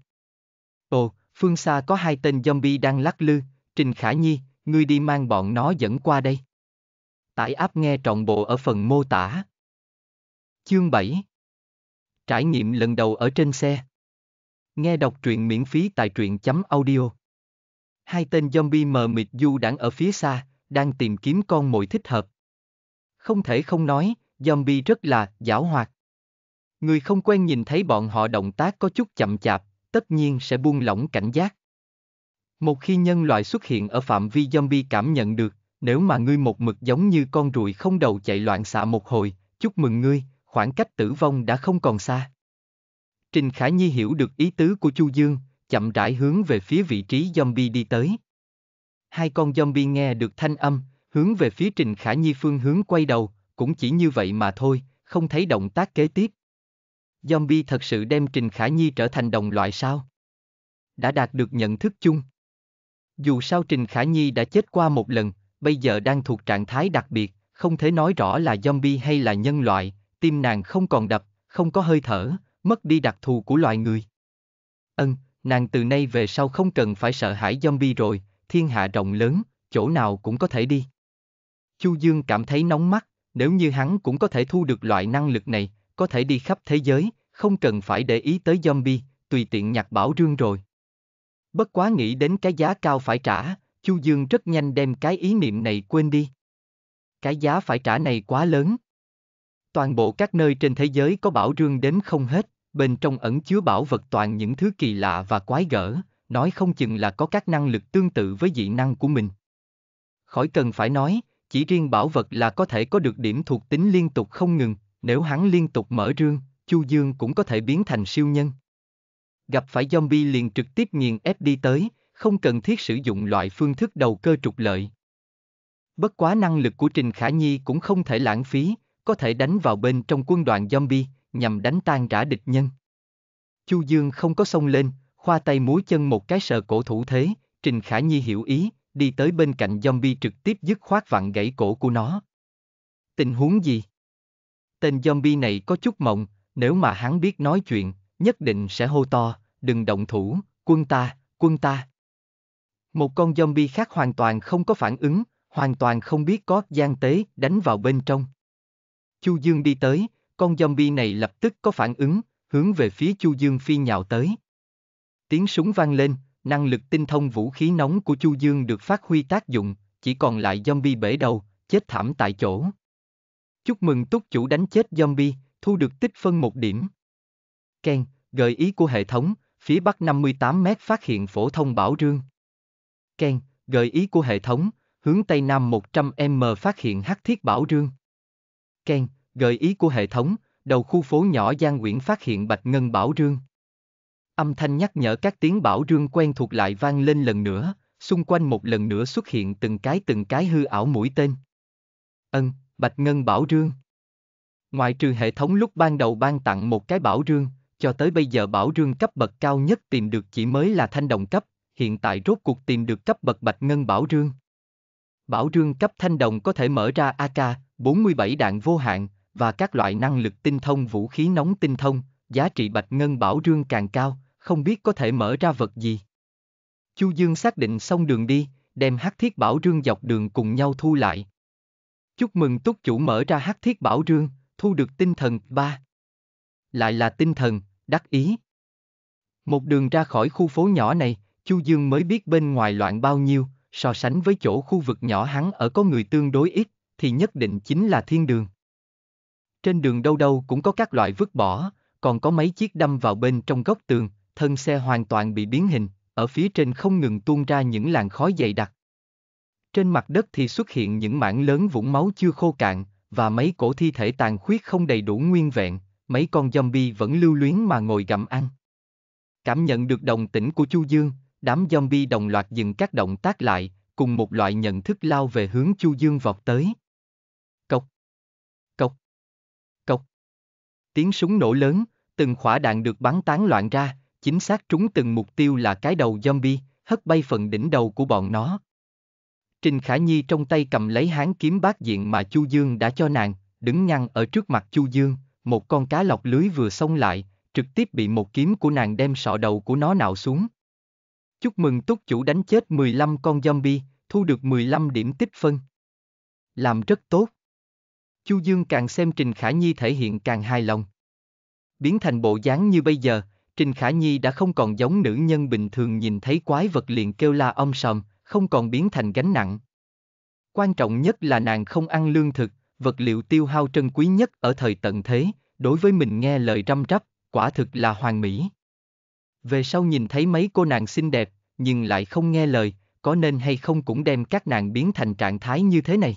A: Ồ, phương xa có hai tên zombie đang lắc lư, Trình Khả Nhi, ngươi đi mang bọn nó dẫn qua đây. Tải áp nghe trọn bộ ở phần mô tả. Chương 7 Trải nghiệm lần đầu ở trên xe. Nghe đọc truyện miễn phí tại truyện chấm audio. Hai tên zombie mờ mịt du đang ở phía xa, đang tìm kiếm con mồi thích hợp. Không thể không nói, zombie rất là, giảo hoạt. Người không quen nhìn thấy bọn họ động tác có chút chậm chạp, tất nhiên sẽ buông lỏng cảnh giác. Một khi nhân loại xuất hiện ở phạm vi zombie cảm nhận được, nếu mà ngươi một mực giống như con ruồi không đầu chạy loạn xạ một hồi, chúc mừng ngươi, khoảng cách tử vong đã không còn xa. Trình Khả Nhi hiểu được ý tứ của Chu Dương, chậm rãi hướng về phía vị trí zombie đi tới. Hai con zombie nghe được thanh âm, hướng về phía Trình Khả Nhi phương hướng quay đầu, cũng chỉ như vậy mà thôi, không thấy động tác kế tiếp. Zombie thật sự đem Trình Khả Nhi trở thành đồng loại sao? Đã đạt được nhận thức chung. Dù sao Trình Khả Nhi đã chết qua một lần, bây giờ đang thuộc trạng thái đặc biệt, không thể nói rõ là zombie hay là nhân loại, tim nàng không còn đập, không có hơi thở, mất đi đặc thù của loài người. Ân, nàng từ nay về sau không cần phải sợ hãi zombie rồi, thiên hạ rộng lớn, chỗ nào cũng có thể đi. Chu Dương cảm thấy nóng mắt, nếu như hắn cũng có thể thu được loại năng lực này, có thể đi khắp thế giới, không cần phải để ý tới zombie, tùy tiện nhặt bảo rương rồi. Bất quá nghĩ đến cái giá cao phải trả, Chu Dương rất nhanh đem cái ý niệm này quên đi. Cái giá phải trả này quá lớn. Toàn bộ các nơi trên thế giới có bảo rương đến không hết, bên trong ẩn chứa bảo vật toàn những thứ kỳ lạ và quái gở, nói không chừng là có các năng lực tương tự với dị năng của mình. Khỏi cần phải nói, chỉ riêng bảo vật là có thể có được điểm thuộc tính liên tục không ngừng, nếu hắn liên tục mở rương, Chu Dương cũng có thể biến thành siêu nhân. Gặp phải zombie liền trực tiếp nghiền ép đi tới, không cần thiết sử dụng loại phương thức đầu cơ trục lợi. Bất quá năng lực của Trình Khả Nhi cũng không thể lãng phí, có thể đánh vào bên trong quân đoàn zombie, nhằm đánh tan rã địch nhân. Chu Dương không có xông lên, khoa tay múi chân một cái sờ cổ thủ thế, Trình Khả Nhi hiểu ý, đi tới bên cạnh zombie trực tiếp dứt khoát vặn gãy cổ của nó. Tình huống gì? tên zombie này có chút mộng, nếu mà hắn biết nói chuyện, nhất định sẽ hô to, đừng động thủ, quân ta, quân ta. Một con zombie khác hoàn toàn không có phản ứng, hoàn toàn không biết có gian tế đánh vào bên trong. Chu Dương đi tới, con zombie này lập tức có phản ứng, hướng về phía Chu Dương phi nhào tới. Tiếng súng vang lên, năng lực tinh thông vũ khí nóng của Chu Dương được phát huy tác dụng, chỉ còn lại zombie bể đầu, chết thảm tại chỗ. Chúc mừng túc chủ đánh chết zombie, thu được tích phân một điểm. Ken, gợi ý của hệ thống, phía bắc 58 mét phát hiện phổ thông bảo rương. Ken, gợi ý của hệ thống, hướng tây nam 100m phát hiện hắc thiết bảo rương. Ken, gợi ý của hệ thống, đầu khu phố nhỏ Giang Nguyễn phát hiện bạch ngân bảo rương. Âm thanh nhắc nhở các tiếng bảo rương quen thuộc lại vang lên lần nữa, xung quanh một lần nữa xuất hiện từng cái từng cái hư ảo mũi tên. Ân, Bạch Ngân Bảo Rương Ngoài trừ hệ thống lúc ban đầu ban tặng một cái bảo rương, cho tới bây giờ bảo rương cấp bậc cao nhất tìm được chỉ mới là thanh đồng cấp, hiện tại rốt cuộc tìm được cấp bậc bạch ngân bảo rương. Bảo rương cấp thanh đồng có thể mở ra AK, 47 đạn vô hạn, và các loại năng lực tinh thông vũ khí nóng tinh thông, giá trị bạch ngân bảo rương càng cao, không biết có thể mở ra vật gì. Chu Dương xác định xong đường đi, đem hắc thiết bảo rương dọc đường cùng nhau thu lại, Chúc mừng túc chủ mở ra hắc thiết bảo rương, thu được tinh thần ba. Lại là tinh thần, đắc ý. Một đường ra khỏi khu phố nhỏ này, Chu Dương mới biết bên ngoài loạn bao nhiêu, so sánh với chỗ khu vực nhỏ hắn ở có người tương đối ít, thì nhất định chính là thiên đường. Trên đường đâu đâu cũng có các loại vứt bỏ, còn có mấy chiếc đâm vào bên trong góc tường, thân xe hoàn toàn bị biến hình, ở phía trên không ngừng tuôn ra những làn khói dày đặc. Trên mặt đất thì xuất hiện những mảng lớn vũng máu chưa khô cạn, và mấy cổ thi thể tàn khuyết không đầy đủ nguyên vẹn, mấy con zombie vẫn lưu luyến mà ngồi gặm ăn. Cảm nhận được đồng tĩnh của Chu Dương, đám zombie đồng loạt dừng các động tác lại, cùng một loại nhận thức lao về hướng Chu Dương vọt tới. Cộc, cộc, cộc. Tiếng súng nổ lớn, từng khỏa đạn được bắn tán loạn ra, chính xác trúng từng mục tiêu là cái đầu zombie, hất bay phần đỉnh đầu của bọn nó. Trình Khả Nhi trong tay cầm lấy hán kiếm bát diện mà Chu Dương đã cho nàng, đứng ngăn ở trước mặt Chu Dương, một con cá lọc lưới vừa xông lại, trực tiếp bị một kiếm của nàng đem sọ đầu của nó nạo xuống. Chúc mừng túc chủ đánh chết 15 con zombie, thu được 15 điểm tích phân. Làm rất tốt. Chu Dương càng xem Trình Khả Nhi thể hiện càng hài lòng. Biến thành bộ dáng như bây giờ, Trình Khả Nhi đã không còn giống nữ nhân bình thường nhìn thấy quái vật liền kêu la om sòm, không còn biến thành gánh nặng. Quan trọng nhất là nàng không ăn lương thực, vật liệu tiêu hao trân quý nhất ở thời tận thế, đối với mình nghe lời răm rắp, quả thực là hoàng mỹ. Về sau nhìn thấy mấy cô nàng xinh đẹp, nhưng lại không nghe lời, có nên hay không cũng đem các nàng biến thành trạng thái như thế này.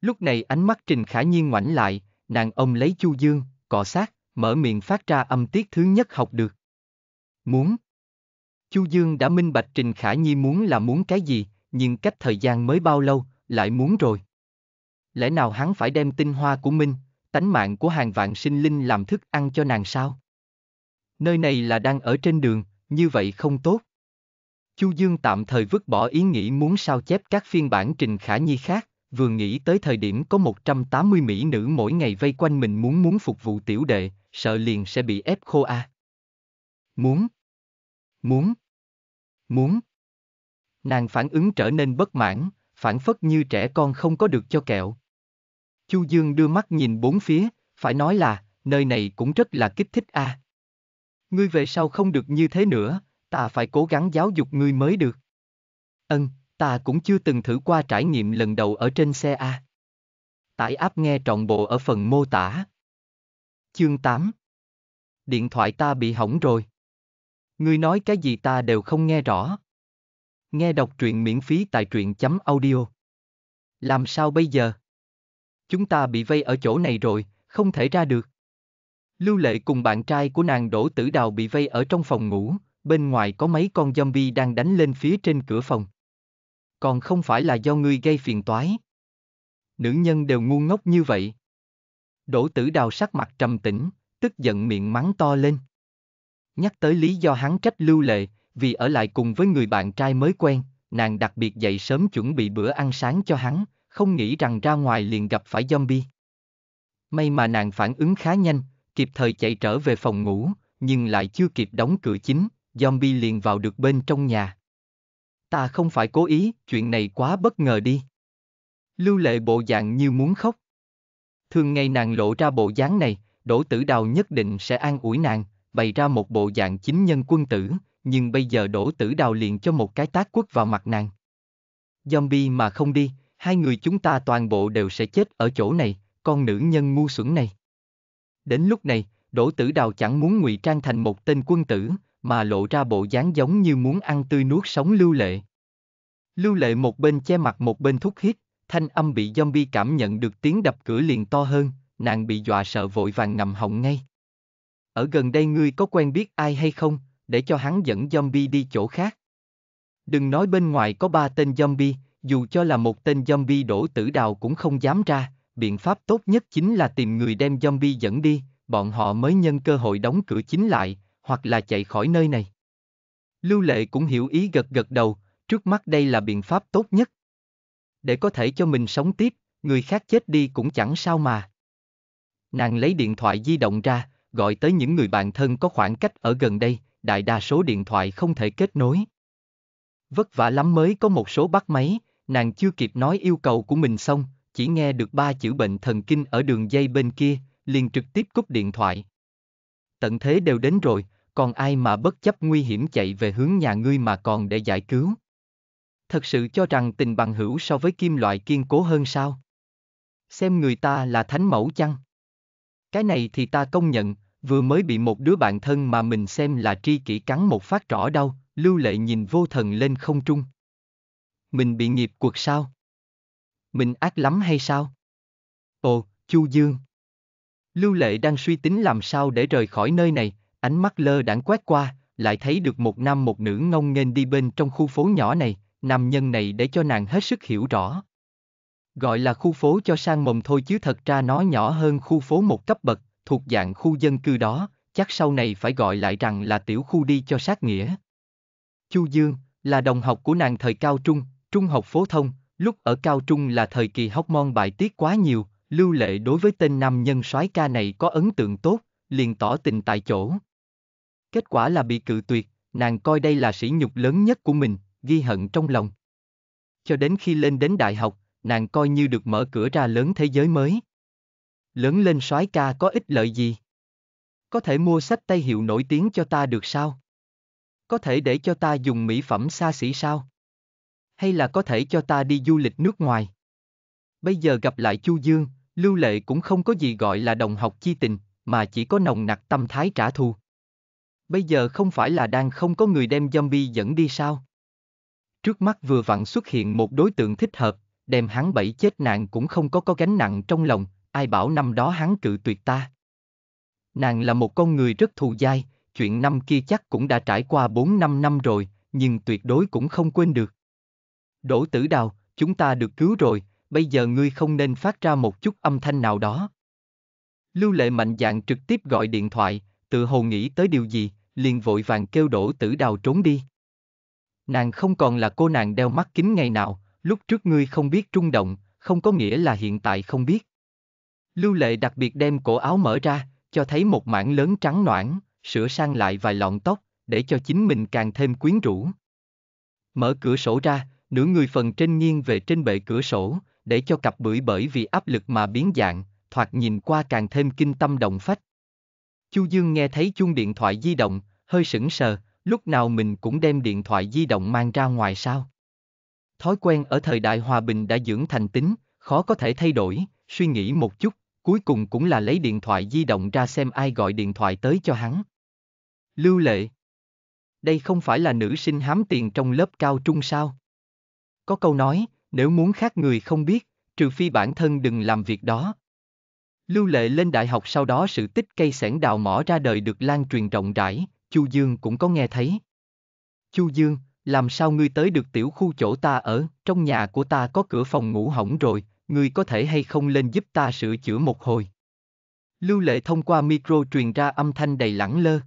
A: Lúc này ánh mắt Trình Khả Nhiên ngoảnh lại, nàng ông lấy Chu Dương, cọ sát, mở miệng phát ra âm tiết thứ nhất học được. Muốn. Chu Dương đã minh bạch Trình Khả Nhi muốn là muốn cái gì, nhưng cách thời gian mới bao lâu, lại muốn rồi. Lẽ nào hắn phải đem tinh hoa của mình, tánh mạng của hàng vạn sinh linh làm thức ăn cho nàng sao? Nơi này là đang ở trên đường, như vậy không tốt. Chu Dương tạm thời vứt bỏ ý nghĩ muốn sao chép các phiên bản Trình Khả Nhi khác, vừa nghĩ tới thời điểm có 180 mỹ nữ mỗi ngày vây quanh mình muốn muốn phục vụ tiểu đệ, sợ liền sẽ bị ép khô a. À. Muốn. Muốn muốn. Nàng phản ứng trở nên bất mãn, phản phất như trẻ con không có được cho kẹo. Chu Dương đưa mắt nhìn bốn phía, phải nói là, nơi này cũng rất là kích thích a. À. Ngươi về sau không được như thế nữa, ta phải cố gắng giáo dục ngươi mới được. Ân, ta cũng chưa từng thử qua trải nghiệm lần đầu ở trên xe a. À. Tải áp nghe trọn bộ ở phần mô tả. Chương 8 Điện thoại ta bị hỏng rồi. Ngươi nói cái gì ta đều không nghe rõ. Nghe đọc truyện miễn phí tại truyện chấm audio. Làm sao bây giờ? Chúng ta bị vây ở chỗ này rồi, không thể ra được. Lưu Lệ cùng bạn trai của nàng Đỗ Tử Đào bị vây ở trong phòng ngủ, bên ngoài có mấy con zombie đang đánh lên phía trên cửa phòng. Còn không phải là do ngươi gây phiền toái. Nữ nhân đều ngu ngốc như vậy. Đỗ Tử Đào sắc mặt trầm tĩnh, tức giận miệng mắng to lên. Nhắc tới lý do hắn trách lưu lệ, vì ở lại cùng với người bạn trai mới quen, nàng đặc biệt dậy sớm chuẩn bị bữa ăn sáng cho hắn, không nghĩ rằng ra ngoài liền gặp phải zombie. May mà nàng phản ứng khá nhanh, kịp thời chạy trở về phòng ngủ, nhưng lại chưa kịp đóng cửa chính, zombie liền vào được bên trong nhà. Ta không phải cố ý, chuyện này quá bất ngờ đi. Lưu lệ bộ dạng như muốn khóc. Thường ngày nàng lộ ra bộ dáng này, Đỗ tử đào nhất định sẽ an ủi nàng, bày ra một bộ dạng chính nhân quân tử, nhưng bây giờ đổ tử đào liền cho một cái tác quất vào mặt nàng. Zombie mà không đi, hai người chúng ta toàn bộ đều sẽ chết ở chỗ này, con nữ nhân ngu xuẩn này. Đến lúc này, đổ tử đào chẳng muốn ngụy trang thành một tên quân tử, mà lộ ra bộ dáng giống như muốn ăn tươi nuốt sống lưu lệ. Lưu lệ một bên che mặt một bên thúc hít, thanh âm bị zombie cảm nhận được tiếng đập cửa liền to hơn, nàng bị dọa sợ vội vàng nằm họng ngay ở gần đây ngươi có quen biết ai hay không, để cho hắn dẫn zombie đi chỗ khác. Đừng nói bên ngoài có ba tên zombie, dù cho là một tên zombie đổ tử đào cũng không dám ra, biện pháp tốt nhất chính là tìm người đem zombie dẫn đi, bọn họ mới nhân cơ hội đóng cửa chính lại, hoặc là chạy khỏi nơi này. Lưu Lệ cũng hiểu ý gật gật đầu, trước mắt đây là biện pháp tốt nhất. Để có thể cho mình sống tiếp, người khác chết đi cũng chẳng sao mà. Nàng lấy điện thoại di động ra, gọi tới những người bạn thân có khoảng cách ở gần đây, đại đa số điện thoại không thể kết nối. Vất vả lắm mới có một số bắt máy, nàng chưa kịp nói yêu cầu của mình xong, chỉ nghe được ba chữ bệnh thần kinh ở đường dây bên kia, liền trực tiếp cúp điện thoại. Tận thế đều đến rồi, còn ai mà bất chấp nguy hiểm chạy về hướng nhà ngươi mà còn để giải cứu. Thật sự cho rằng tình bằng hữu so với kim loại kiên cố hơn sao? Xem người ta là thánh mẫu chăng? Cái này thì ta công nhận, vừa mới bị một đứa bạn thân mà mình xem là tri kỷ cắn một phát rõ đau, lưu lệ nhìn vô thần lên không trung. Mình bị nghiệp cuộc sao? Mình ác lắm hay sao? Ồ, Chu Dương. Lưu lệ đang suy tính làm sao để rời khỏi nơi này, ánh mắt lơ đãng quét qua, lại thấy được một nam một nữ ngông nghênh đi bên trong khu phố nhỏ này, nam nhân này để cho nàng hết sức hiểu rõ. Gọi là khu phố cho sang mồm thôi chứ thật ra nó nhỏ hơn khu phố một cấp bậc, thuộc dạng khu dân cư đó, chắc sau này phải gọi lại rằng là tiểu khu đi cho sát nghĩa. Chu Dương, là đồng học của nàng thời cao trung, trung học phổ thông, lúc ở cao trung là thời kỳ hóc môn bài tiết quá nhiều, lưu lệ đối với tên nam nhân soái ca này có ấn tượng tốt, liền tỏ tình tại chỗ. Kết quả là bị cự tuyệt, nàng coi đây là sỉ nhục lớn nhất của mình, ghi hận trong lòng. Cho đến khi lên đến đại học, nàng coi như được mở cửa ra lớn thế giới mới. Lớn lên soái ca có ích lợi gì? Có thể mua sách tay hiệu nổi tiếng cho ta được sao? Có thể để cho ta dùng mỹ phẩm xa xỉ sao? Hay là có thể cho ta đi du lịch nước ngoài? Bây giờ gặp lại Chu Dương, Lưu Lệ cũng không có gì gọi là đồng học chi tình, mà chỉ có nồng nặc tâm thái trả thù. Bây giờ không phải là đang không có người đem zombie dẫn đi sao? Trước mắt vừa vặn xuất hiện một đối tượng thích hợp, đem hắn bẫy chết nàng cũng không có có gánh nặng trong lòng, ai bảo năm đó hắn cự tuyệt ta. Nàng là một con người rất thù dai, chuyện năm kia chắc cũng đã trải qua 4-5 năm rồi, nhưng tuyệt đối cũng không quên được. Đỗ tử đào, chúng ta được cứu rồi, bây giờ ngươi không nên phát ra một chút âm thanh nào đó. Lưu lệ mạnh dạn trực tiếp gọi điện thoại, tự hồ nghĩ tới điều gì, liền vội vàng kêu Đỗ tử đào trốn đi. Nàng không còn là cô nàng đeo mắt kính ngày nào, lúc trước ngươi không biết trung động, không có nghĩa là hiện tại không biết. Lưu Lệ đặc biệt đem cổ áo mở ra, cho thấy một mảng lớn trắng noãn, sửa sang lại vài lọn tóc, để cho chính mình càng thêm quyến rũ. Mở cửa sổ ra, nửa người phần trên nghiêng về trên bệ cửa sổ, để cho cặp bưởi bởi vì áp lực mà biến dạng, thoạt nhìn qua càng thêm kinh tâm động phách. Chu Dương nghe thấy chuông điện thoại di động, hơi sững sờ, lúc nào mình cũng đem điện thoại di động mang ra ngoài sao? Thói quen ở thời đại hòa bình đã dưỡng thành tính, khó có thể thay đổi, suy nghĩ một chút, cuối cùng cũng là lấy điện thoại di động ra xem ai gọi điện thoại tới cho hắn. Lưu Lệ Đây không phải là nữ sinh hám tiền trong lớp cao trung sao? Có câu nói, nếu muốn khác người không biết, trừ phi bản thân đừng làm việc đó. Lưu Lệ lên đại học sau đó sự tích cây sẻn đào mỏ ra đời được lan truyền rộng rãi, Chu Dương cũng có nghe thấy. Chu Dương, làm sao ngươi tới được tiểu khu chỗ ta ở, trong nhà của ta có cửa phòng ngủ hỏng rồi, ngươi có thể hay không lên giúp ta sửa chữa một hồi. Lưu Lệ thông qua micro truyền ra âm thanh đầy lẳng lơ.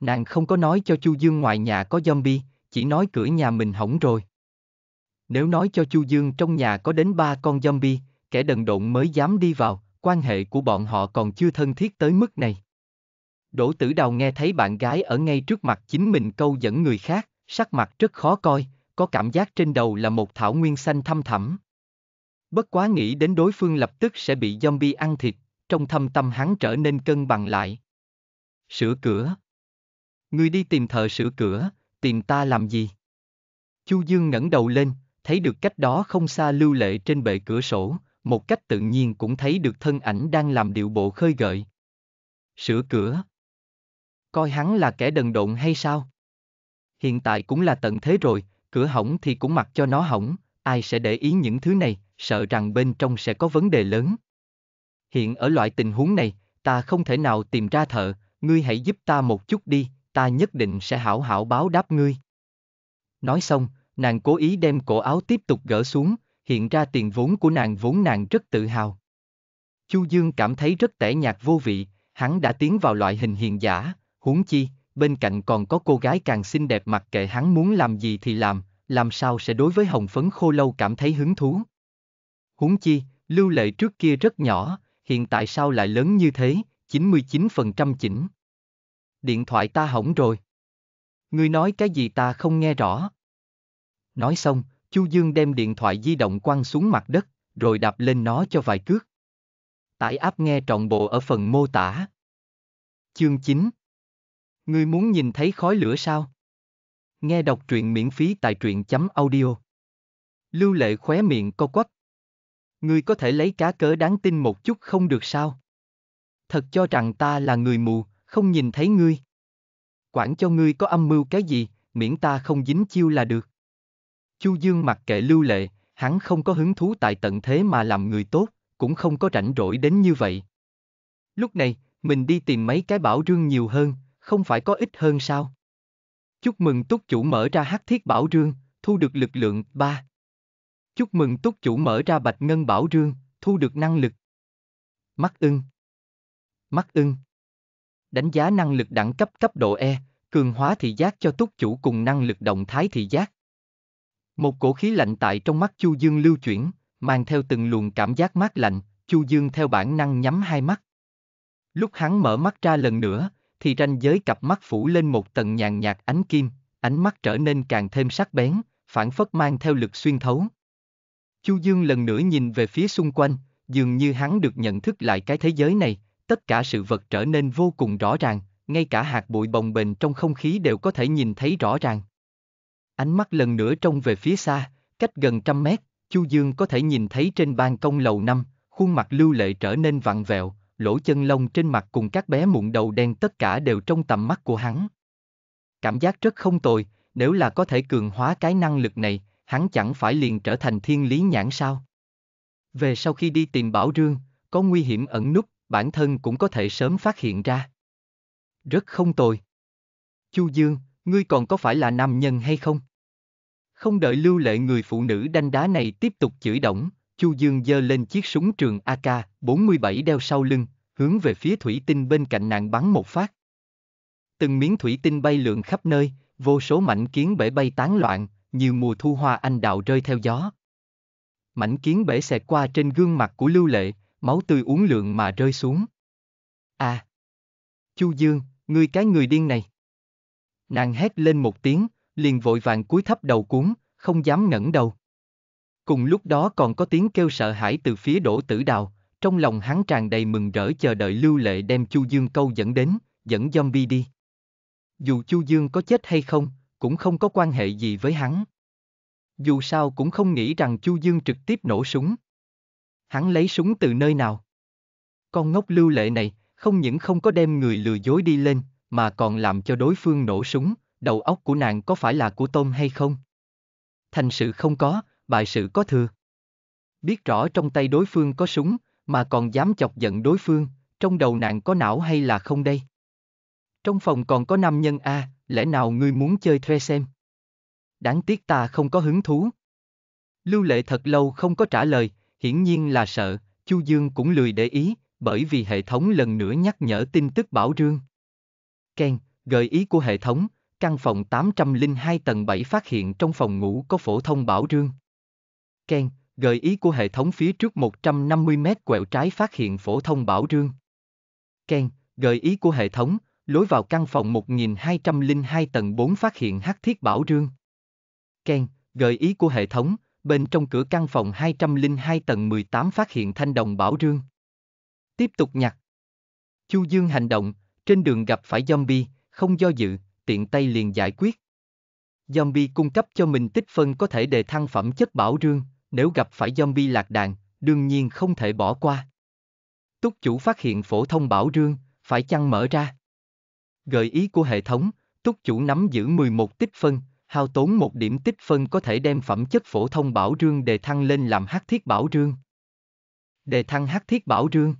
A: Nàng không có nói cho Chu Dương ngoài nhà có zombie, chỉ nói cửa nhà mình hỏng rồi. Nếu nói cho Chu Dương trong nhà có đến ba con zombie, kẻ đần độn mới dám đi vào, quan hệ của bọn họ còn chưa thân thiết tới mức này. Đỗ Tử Đào nghe thấy bạn gái ở ngay trước mặt chính mình câu dẫn người khác, Sắc mặt rất khó coi, có cảm giác trên đầu là một thảo nguyên xanh thâm thẳm. Bất quá nghĩ đến đối phương lập tức sẽ bị zombie ăn thịt, trong thâm tâm hắn trở nên cân bằng lại. Sửa cửa. người đi tìm thợ sửa cửa, tìm ta làm gì? Chu Dương ngẩng đầu lên, thấy được cách đó không xa lưu lệ trên bệ cửa sổ, một cách tự nhiên cũng thấy được thân ảnh đang làm điệu bộ khơi gợi. Sửa cửa. Coi hắn là kẻ đần độn hay sao? hiện tại cũng là tận thế rồi, cửa hỏng thì cũng mặc cho nó hỏng, ai sẽ để ý những thứ này, sợ rằng bên trong sẽ có vấn đề lớn. Hiện ở loại tình huống này, ta không thể nào tìm ra thợ, ngươi hãy giúp ta một chút đi, ta nhất định sẽ hảo hảo báo đáp ngươi. Nói xong, nàng cố ý đem cổ áo tiếp tục gỡ xuống, hiện ra tiền vốn của nàng vốn nàng rất tự hào. Chu Dương cảm thấy rất tẻ nhạt vô vị, hắn đã tiến vào loại hình hiền giả, huống chi, bên cạnh còn có cô gái càng xinh đẹp mặc kệ hắn muốn làm gì thì làm, làm sao sẽ đối với hồng phấn khô lâu cảm thấy hứng thú. Huống chi, lưu lệ trước kia rất nhỏ, hiện tại sao lại lớn như thế, 99% chỉnh. Điện thoại ta hỏng rồi. Ngươi nói cái gì ta không nghe rõ. Nói xong, Chu Dương đem điện thoại di động quăng xuống mặt đất, rồi đạp lên nó cho vài cước. Tải áp nghe trọn bộ ở phần mô tả. Chương 9 Ngươi muốn nhìn thấy khói lửa sao? Nghe đọc truyện miễn phí tại truyện chấm audio. Lưu lệ khóe miệng co quắp. Ngươi có thể lấy cá cớ đáng tin một chút không được sao? Thật cho rằng ta là người mù, không nhìn thấy ngươi. Quản cho ngươi có âm mưu cái gì, miễn ta không dính chiêu là được. Chu Dương mặc kệ lưu lệ, hắn không có hứng thú tại tận thế mà làm người tốt, cũng không có rảnh rỗi đến như vậy. Lúc này, mình đi tìm mấy cái bảo rương nhiều hơn, không phải có ít hơn sao? Chúc mừng túc chủ mở ra hắc thiết bảo rương, thu được lực lượng 3. Chúc mừng túc chủ mở ra bạch ngân bảo rương, thu được năng lực. Mắt ưng. Mắt ưng. Đánh giá năng lực đẳng cấp cấp độ E, cường hóa thị giác cho túc chủ cùng năng lực động thái thị giác. Một cổ khí lạnh tại trong mắt Chu Dương lưu chuyển, mang theo từng luồng cảm giác mát lạnh, Chu Dương theo bản năng nhắm hai mắt. Lúc hắn mở mắt ra lần nữa, thì ranh giới cặp mắt phủ lên một tầng nhàn nhạt ánh kim, ánh mắt trở nên càng thêm sắc bén, phản phất mang theo lực xuyên thấu. Chu Dương lần nữa nhìn về phía xung quanh, dường như hắn được nhận thức lại cái thế giới này, tất cả sự vật trở nên vô cùng rõ ràng, ngay cả hạt bụi bồng bềnh trong không khí đều có thể nhìn thấy rõ ràng. Ánh mắt lần nữa trông về phía xa, cách gần trăm mét, Chu Dương có thể nhìn thấy trên ban công lầu năm, khuôn mặt lưu lệ trở nên vặn vẹo, lỗ chân lông trên mặt cùng các bé mụn đầu đen tất cả đều trong tầm mắt của hắn. Cảm giác rất không tồi, nếu là có thể cường hóa cái năng lực này, hắn chẳng phải liền trở thành thiên lý nhãn sao. Về sau khi đi tìm Bảo Rương, có nguy hiểm ẩn núp, bản thân cũng có thể sớm phát hiện ra. Rất không tồi. Chu Dương, ngươi còn có phải là nam nhân hay không? Không đợi lưu lệ người phụ nữ đanh đá này tiếp tục chửi động, Chu Dương giơ lên chiếc súng trường AK-47 đeo sau lưng, hướng về phía thủy tinh bên cạnh nàng bắn một phát. Từng miếng thủy tinh bay lượn khắp nơi, vô số mảnh kiến bể bay tán loạn, nhiều mùa thu hoa anh đào rơi theo gió. Mảnh kiến bể xẹt qua trên gương mặt của Lưu Lệ, máu tươi uống lượng mà rơi xuống. A. À, Chu Dương, ngươi cái người điên này. Nàng hét lên một tiếng, liền vội vàng cúi thấp đầu cuốn, không dám ngẩng đầu. Cùng lúc đó còn có tiếng kêu sợ hãi từ phía đổ tử đào, trong lòng hắn tràn đầy mừng rỡ chờ đợi lưu lệ đem Chu Dương câu dẫn đến, dẫn zombie đi. Dù Chu Dương có chết hay không, cũng không có quan hệ gì với hắn. Dù sao cũng không nghĩ rằng Chu Dương trực tiếp nổ súng. Hắn lấy súng từ nơi nào? Con ngốc lưu lệ này, không những không có đem người lừa dối đi lên, mà còn làm cho đối phương nổ súng, đầu óc của nàng có phải là của tôm hay không? Thành sự không có, bại sự có thừa. Biết rõ trong tay đối phương có súng, mà còn dám chọc giận đối phương, trong đầu nàng có não hay là không đây? Trong phòng còn có nam nhân A, lẽ nào ngươi muốn chơi thuê xem? Đáng tiếc ta không có hứng thú. Lưu lệ thật lâu không có trả lời, hiển nhiên là sợ, Chu Dương cũng lười để ý, bởi vì hệ thống lần nữa nhắc nhở tin tức bảo rương. Ken, gợi ý của hệ thống, căn phòng 802 tầng 7 phát hiện trong phòng ngủ có phổ thông bảo rương. Ken, gợi ý của hệ thống phía trước 150 m quẹo trái phát hiện phổ thông bảo rương. Ken, gợi ý của hệ thống, lối vào căn phòng 1202 tầng 4 phát hiện hắc thiết bảo rương. Ken, gợi ý của hệ thống, bên trong cửa căn phòng 202 tầng 18 phát hiện thanh đồng bảo rương. Tiếp tục nhặt. Chu Dương hành động, trên đường gặp phải zombie, không do dự, tiện tay liền giải quyết. Zombie cung cấp cho mình tích phân có thể đề thăng phẩm chất bảo rương, nếu gặp phải zombie lạc đàn, đương nhiên không thể bỏ qua. Túc chủ phát hiện phổ thông bảo rương, phải chăng mở ra? Gợi ý của hệ thống, túc chủ nắm giữ 11 tích phân, hao tốn một điểm tích phân có thể đem phẩm chất phổ thông bảo rương đề thăng lên làm hắc thiết bảo rương. Đề thăng hắc thiết bảo rương.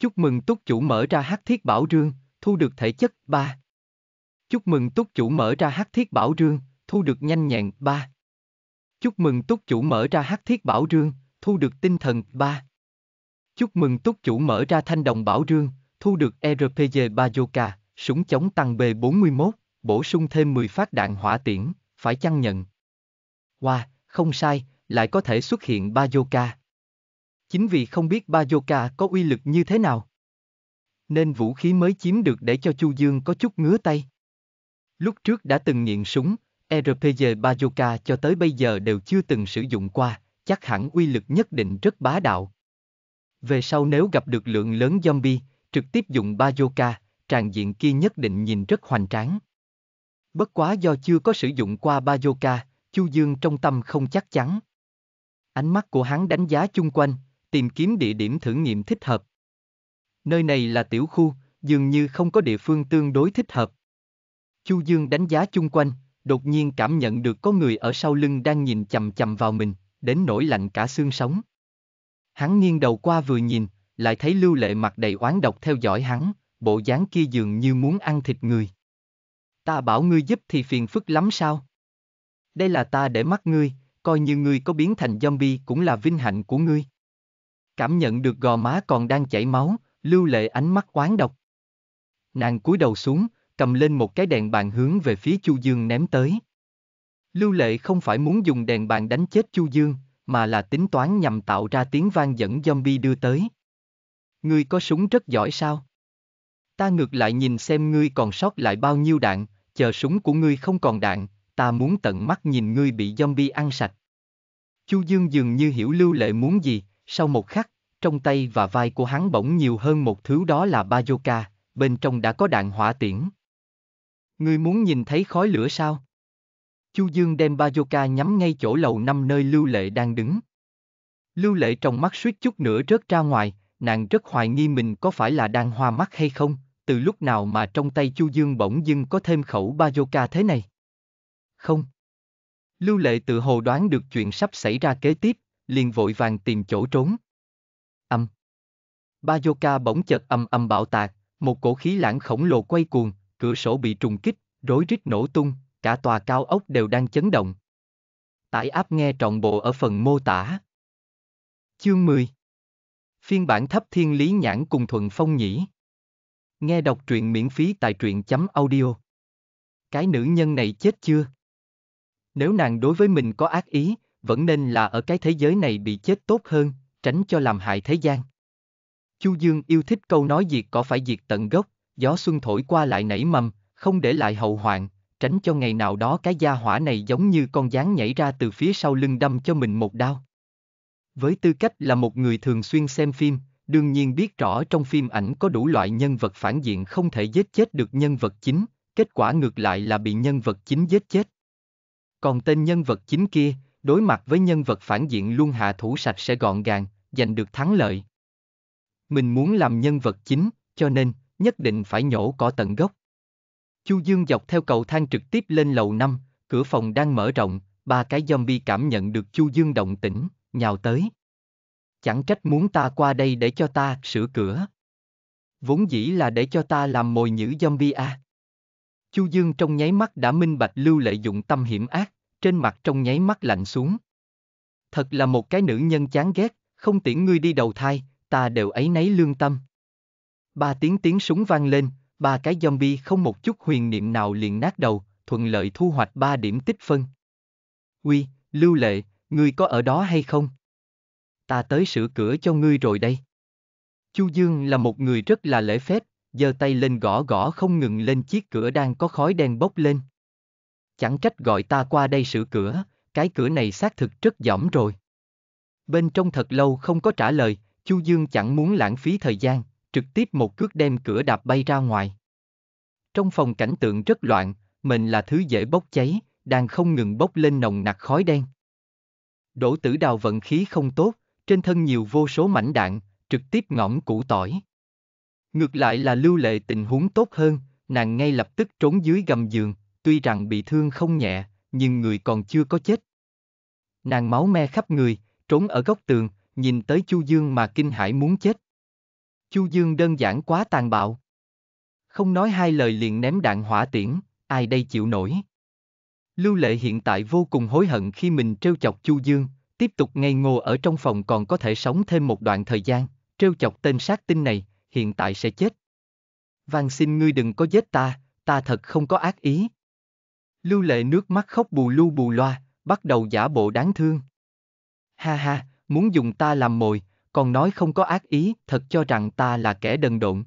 A: Chúc mừng túc chủ mở ra hắc thiết bảo rương, thu được thể chất 3. Chúc mừng túc chủ mở ra hắc thiết bảo rương, thu được nhanh nhẹn 3. Chúc mừng túc chủ mở ra hắc thiết bảo rương, thu được tinh thần 3. Chúc mừng túc chủ mở ra thanh đồng bảo rương, thu được e RPG Bazooka, súng chống tăng B41, bổ sung thêm 10 phát đạn hỏa tiễn, phải chăng nhận? Wow, không sai, lại có thể xuất hiện Bazooka. Chính vì không biết Bazooka có uy lực như thế nào. Nên vũ khí mới chiếm được để cho Chu Dương có chút ngứa tay. Lúc trước đã từng nghiện súng, RPG Bazooka cho tới bây giờ đều chưa từng sử dụng qua, chắc hẳn uy lực nhất định rất bá đạo. Về sau nếu gặp được lượng lớn zombie, trực tiếp dùng Bazooka, tràn diện kia nhất định nhìn rất hoành tráng. Bất quá do chưa có sử dụng qua Bazooka, Chu Dương trong tâm không chắc chắn. Ánh mắt của hắn đánh giá chung quanh, tìm kiếm địa điểm thử nghiệm thích hợp. Nơi này là tiểu khu, dường như không có địa phương tương đối thích hợp. Chu Dương đánh giá chung quanh, đột nhiên cảm nhận được có người ở sau lưng đang nhìn chằm chằm vào mình, đến nỗi lạnh cả xương sống. Hắn nghiêng đầu qua vừa nhìn, lại thấy lưu lệ mặt đầy oán độc theo dõi hắn, bộ dáng kia dường như muốn ăn thịt người. Ta bảo ngươi giúp thì phiền phức lắm sao? Đây là ta để mắt ngươi, coi như ngươi có biến thành zombie cũng là vinh hạnh của ngươi. Cảm nhận được gò má còn đang chảy máu, lưu lệ ánh mắt oán độc. Nàng cúi đầu xuống, cầm lên một cái đèn bàn hướng về phía Chu Dương ném tới. Lưu Lệ không phải muốn dùng đèn bàn đánh chết Chu Dương, mà là tính toán nhằm tạo ra tiếng vang dẫn zombie đưa tới. Ngươi có súng rất giỏi sao? Ta ngược lại nhìn xem ngươi còn sót lại bao nhiêu đạn, chờ súng của ngươi không còn đạn, ta muốn tận mắt nhìn ngươi bị zombie ăn sạch. Chu Dương dường như hiểu Lưu Lệ muốn gì, sau một khắc, trong tay và vai của hắn bỗng nhiều hơn một thứ đó là bazooka, bên trong đã có đạn hỏa tiễn. Ngươi muốn nhìn thấy khói lửa sao? Chu Dương đem bazooka nhắm ngay chỗ lầu năm nơi Lưu Lệ đang đứng. Lưu Lệ trong mắt suýt chút nữa rớt ra ngoài, nàng rất hoài nghi mình có phải là đang hoa mắt hay không, từ lúc nào mà trong tay Chu Dương bỗng dưng có thêm khẩu bazooka thế này. Không. Lưu Lệ tự hồ đoán được chuyện sắp xảy ra kế tiếp, liền vội vàng tìm chỗ trốn. Âm. Bazooka bỗng chợt âm âm bạo tạc, một cổ khí lãng khổng lồ quay cuồng, cửa sổ bị trùng kích, rối rít nổ tung, cả tòa cao ốc đều đang chấn động. Tải áp nghe trọn bộ ở phần mô tả. Chương 10 Phiên bản thấp thiên lý nhãn cùng thuận phong nhĩ. Nghe đọc truyện miễn phí tại truyện.audio. chấm Cái nữ nhân này chết chưa? Nếu nàng đối với mình có ác ý, vẫn nên là ở cái thế giới này bị chết tốt hơn, tránh cho làm hại thế gian. Chu Dương yêu thích câu nói diệt có phải diệt tận gốc, gió xuân thổi qua lại nảy mầm, không để lại hậu hoạn, tránh cho ngày nào đó cái gia hỏa này giống như con gián nhảy ra từ phía sau lưng đâm cho mình một đao. Với tư cách là một người thường xuyên xem phim, đương nhiên biết rõ trong phim ảnh có đủ loại nhân vật phản diện không thể giết chết được nhân vật chính, kết quả ngược lại là bị nhân vật chính giết chết. Còn tên nhân vật chính kia, đối mặt với nhân vật phản diện luôn hạ thủ sạch sẽ gọn gàng, giành được thắng lợi. Mình muốn làm nhân vật chính, cho nên, nhất định phải nhổ cỏ tận gốc. Chu Dương dọc theo cầu thang trực tiếp lên lầu 5, cửa phòng đang mở rộng, ba cái zombie cảm nhận được Chu Dương động tĩnh, nhào tới. Chẳng trách muốn ta qua đây để cho ta sửa cửa. Vốn dĩ là để cho ta làm mồi nhữ zombie à. Chu Dương trong nháy mắt đã minh bạch lưu lợi dụng tâm hiểm ác, trên mặt trong nháy mắt lạnh xuống. Thật là một cái nữ nhân chán ghét, không tiễn ngươi đi đầu thai, ta đều ấy nấy lương tâm. Ba tiếng tiếng súng vang lên, ba cái zombie không một chút huyền niệm nào liền nát đầu, thuận lợi thu hoạch ba điểm tích phân. Uy, Lưu Lệ, ngươi có ở đó hay không? Ta tới sửa cửa cho ngươi rồi đây. Chu Dương là một người rất là lễ phép, giơ tay lên gõ gõ không ngừng lên chiếc cửa đang có khói đen bốc lên. Chẳng trách gọi ta qua đây sửa cửa, cái cửa này xác thực rất dỏm rồi. Bên trong thật lâu không có trả lời, Chu Dương chẳng muốn lãng phí thời gian, trực tiếp một cước đem cửa đạp bay ra ngoài. Trong phòng cảnh tượng rất loạn, mình là thứ dễ bốc cháy, đang không ngừng bốc lên nồng nặc khói đen. Đỗ tử đào vận khí không tốt, trên thân nhiều vô số mảnh đạn, trực tiếp ngõm củ tỏi. Ngược lại là lưu lệ tình huống tốt hơn, nàng ngay lập tức trốn dưới gầm giường, tuy rằng bị thương không nhẹ, nhưng người còn chưa có chết. Nàng máu me khắp người, trốn ở góc tường, nhìn tới Chu Dương mà kinh hãi muốn chết. Chu Dương đơn giản quá tàn bạo. Không nói hai lời liền ném đạn hỏa tiễn, ai đây chịu nổi. Lưu Lệ hiện tại vô cùng hối hận khi mình trêu chọc Chu Dương, tiếp tục ngây ngô ở trong phòng còn có thể sống thêm một đoạn thời gian, trêu chọc tên sát tinh này, hiện tại sẽ chết. Van xin ngươi đừng có giết ta, ta thật không có ác ý. Lưu Lệ nước mắt khóc bù lu bù loa, bắt đầu giả bộ đáng thương. Ha ha, muốn dùng ta làm mồi, còn nói không có ác ý, thật cho rằng ta là kẻ đần độn.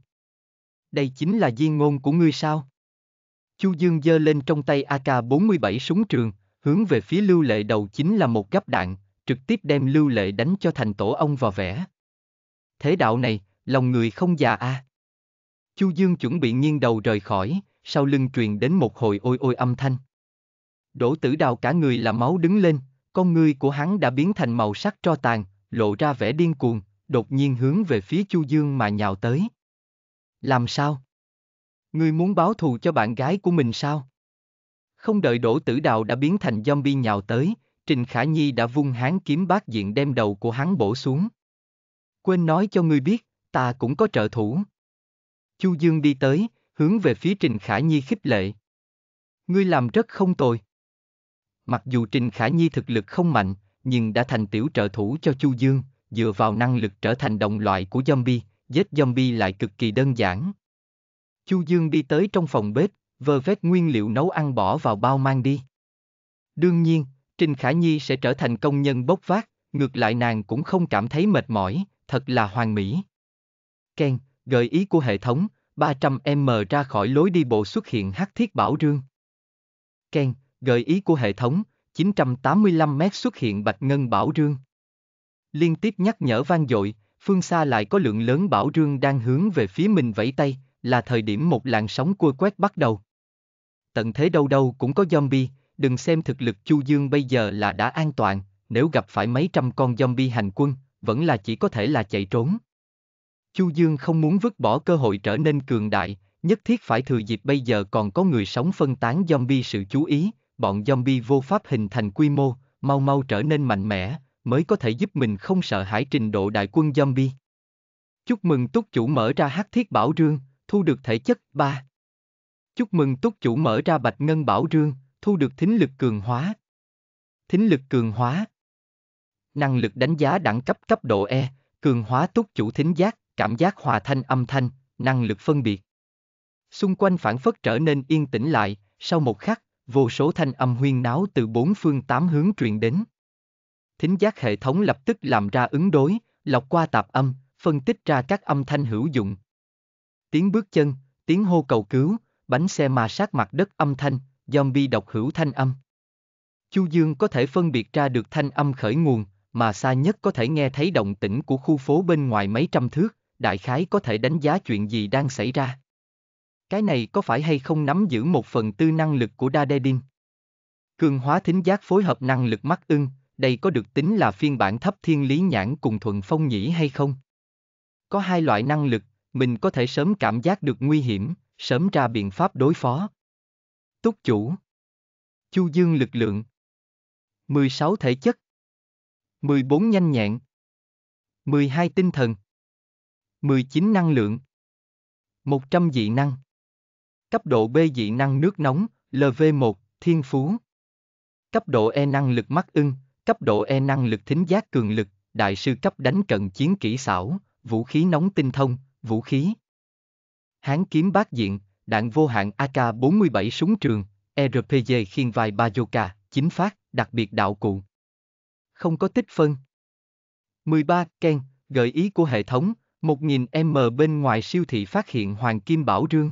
A: Đây chính là viên ngôn của ngươi sao? Chu Dương giơ lên trong tay AK-47 súng trường, hướng về phía Lưu Lệ đầu chính là một gắp đạn, trực tiếp đem Lưu Lệ đánh cho thành tổ ông vào vẽ. Thế đạo này, lòng người không già a. À. Chu Dương chuẩn bị nghiêng đầu rời khỏi, sau lưng truyền đến một hồi ôi ôi âm thanh. Đỗ tử đào cả người là máu đứng lên, con người của hắn đã biến thành màu sắc tro tàn, lộ ra vẻ điên cuồng, đột nhiên hướng về phía Chu Dương mà nhào tới. Làm sao? Ngươi muốn báo thù cho bạn gái của mình sao? Không đợi đổ tử đào đã biến thành zombie nhào tới, Trình Khả Nhi đã vung hán kiếm bát diện đem đầu của hắn bổ xuống. Quên nói cho ngươi biết, ta cũng có trợ thủ. Chu Dương đi tới, hướng về phía Trình Khả Nhi khích lệ. Ngươi làm rất không tồi. Mặc dù Trình Khả Nhi thực lực không mạnh, nhưng đã thành tiểu trợ thủ cho Chu Dương, dựa vào năng lực trở thành đồng loại của zombie, giết zombie lại cực kỳ đơn giản. Chu Dương đi tới trong phòng bếp, vơ vét nguyên liệu nấu ăn bỏ vào bao mang đi. Đương nhiên, Trình Khả Nhi sẽ trở thành công nhân bốc vác, ngược lại nàng cũng không cảm thấy mệt mỏi, thật là hoàn mỹ. Ken, gợi ý của hệ thống, 300m ra khỏi lối đi bộ xuất hiện hắc thiết bảo rương. Ken, gợi ý của hệ thống, 985 mét xuất hiện bạch ngân bảo rương. Liên tiếp nhắc nhở vang dội, phương xa lại có lượng lớn bảo rương đang hướng về phía mình vẫy tay, là thời điểm một làn sóng cua quét bắt đầu. Tận thế đâu đâu cũng có zombie, đừng xem thực lực Chu Dương bây giờ là đã an toàn, nếu gặp phải mấy trăm con zombie hành quân, vẫn là chỉ có thể là chạy trốn. Chu Dương không muốn vứt bỏ cơ hội trở nên cường đại, nhất thiết phải thừa dịp bây giờ còn có người sống phân tán zombie sự chú ý, bọn zombie vô pháp hình thành quy mô, mau mau trở nên mạnh mẽ, mới có thể giúp mình không sợ hãi trình độ đại quân zombie. Chúc mừng túc chủ mở ra hắc thiết bảo rương, thu được thể chất 3. Chúc mừng túc chủ mở ra bạch ngân bảo rương, thu được thính lực cường hóa. Thính lực cường hóa. Năng lực đánh giá đẳng cấp cấp độ E, cường hóa túc chủ thính giác, cảm giác hòa thanh âm thanh, năng lực phân biệt. Xung quanh phản phất trở nên yên tĩnh lại, sau một khắc, vô số thanh âm huyên náo từ bốn phương tám hướng truyền đến. Thính giác hệ thống lập tức làm ra ứng đối, lọc qua tạp âm, phân tích ra các âm thanh hữu dụng. Tiếng bước chân, tiếng hô cầu cứu, bánh xe mà sát mặt đất âm thanh, zombie độc hữu thanh âm. Chu Dương có thể phân biệt ra được thanh âm khởi nguồn, mà xa nhất có thể nghe thấy động tĩnh của khu phố bên ngoài mấy trăm thước, đại khái có thể đánh giá chuyện gì đang xảy ra. Cái này có phải hay không nắm giữ một phần tư năng lực của Dadedin? Cường hóa thính giác phối hợp năng lực mắt ưng, đây có được tính là phiên bản thấp thiên lý nhãn cùng thuận phong nhĩ hay không? Có hai loại năng lực, mình có thể sớm cảm giác được nguy hiểm, sớm ra biện pháp đối phó. Túc chủ Chu dương lực lượng 16 thể chất 14 nhanh nhẹn 12 tinh thần 19 năng lượng 100 dị năng Cấp độ B dị năng nước nóng, LV1, thiên phú. Cấp độ E năng lực mắt ưng, cấp độ E năng lực thính giác cường lực, đại sư cấp đánh cận chiến kỹ xảo, vũ khí nóng tinh thông, vũ khí. Hán kiếm bát diện, đạn vô hạn AK-47 súng trường, e RPG khiên vai Bazooka, chính phát, đặc biệt đạo cụ. Không có tích phân. 13. Ken, gợi ý của hệ thống, 1000M bên ngoài siêu thị phát hiện Hoàng Kim Bảo Rương.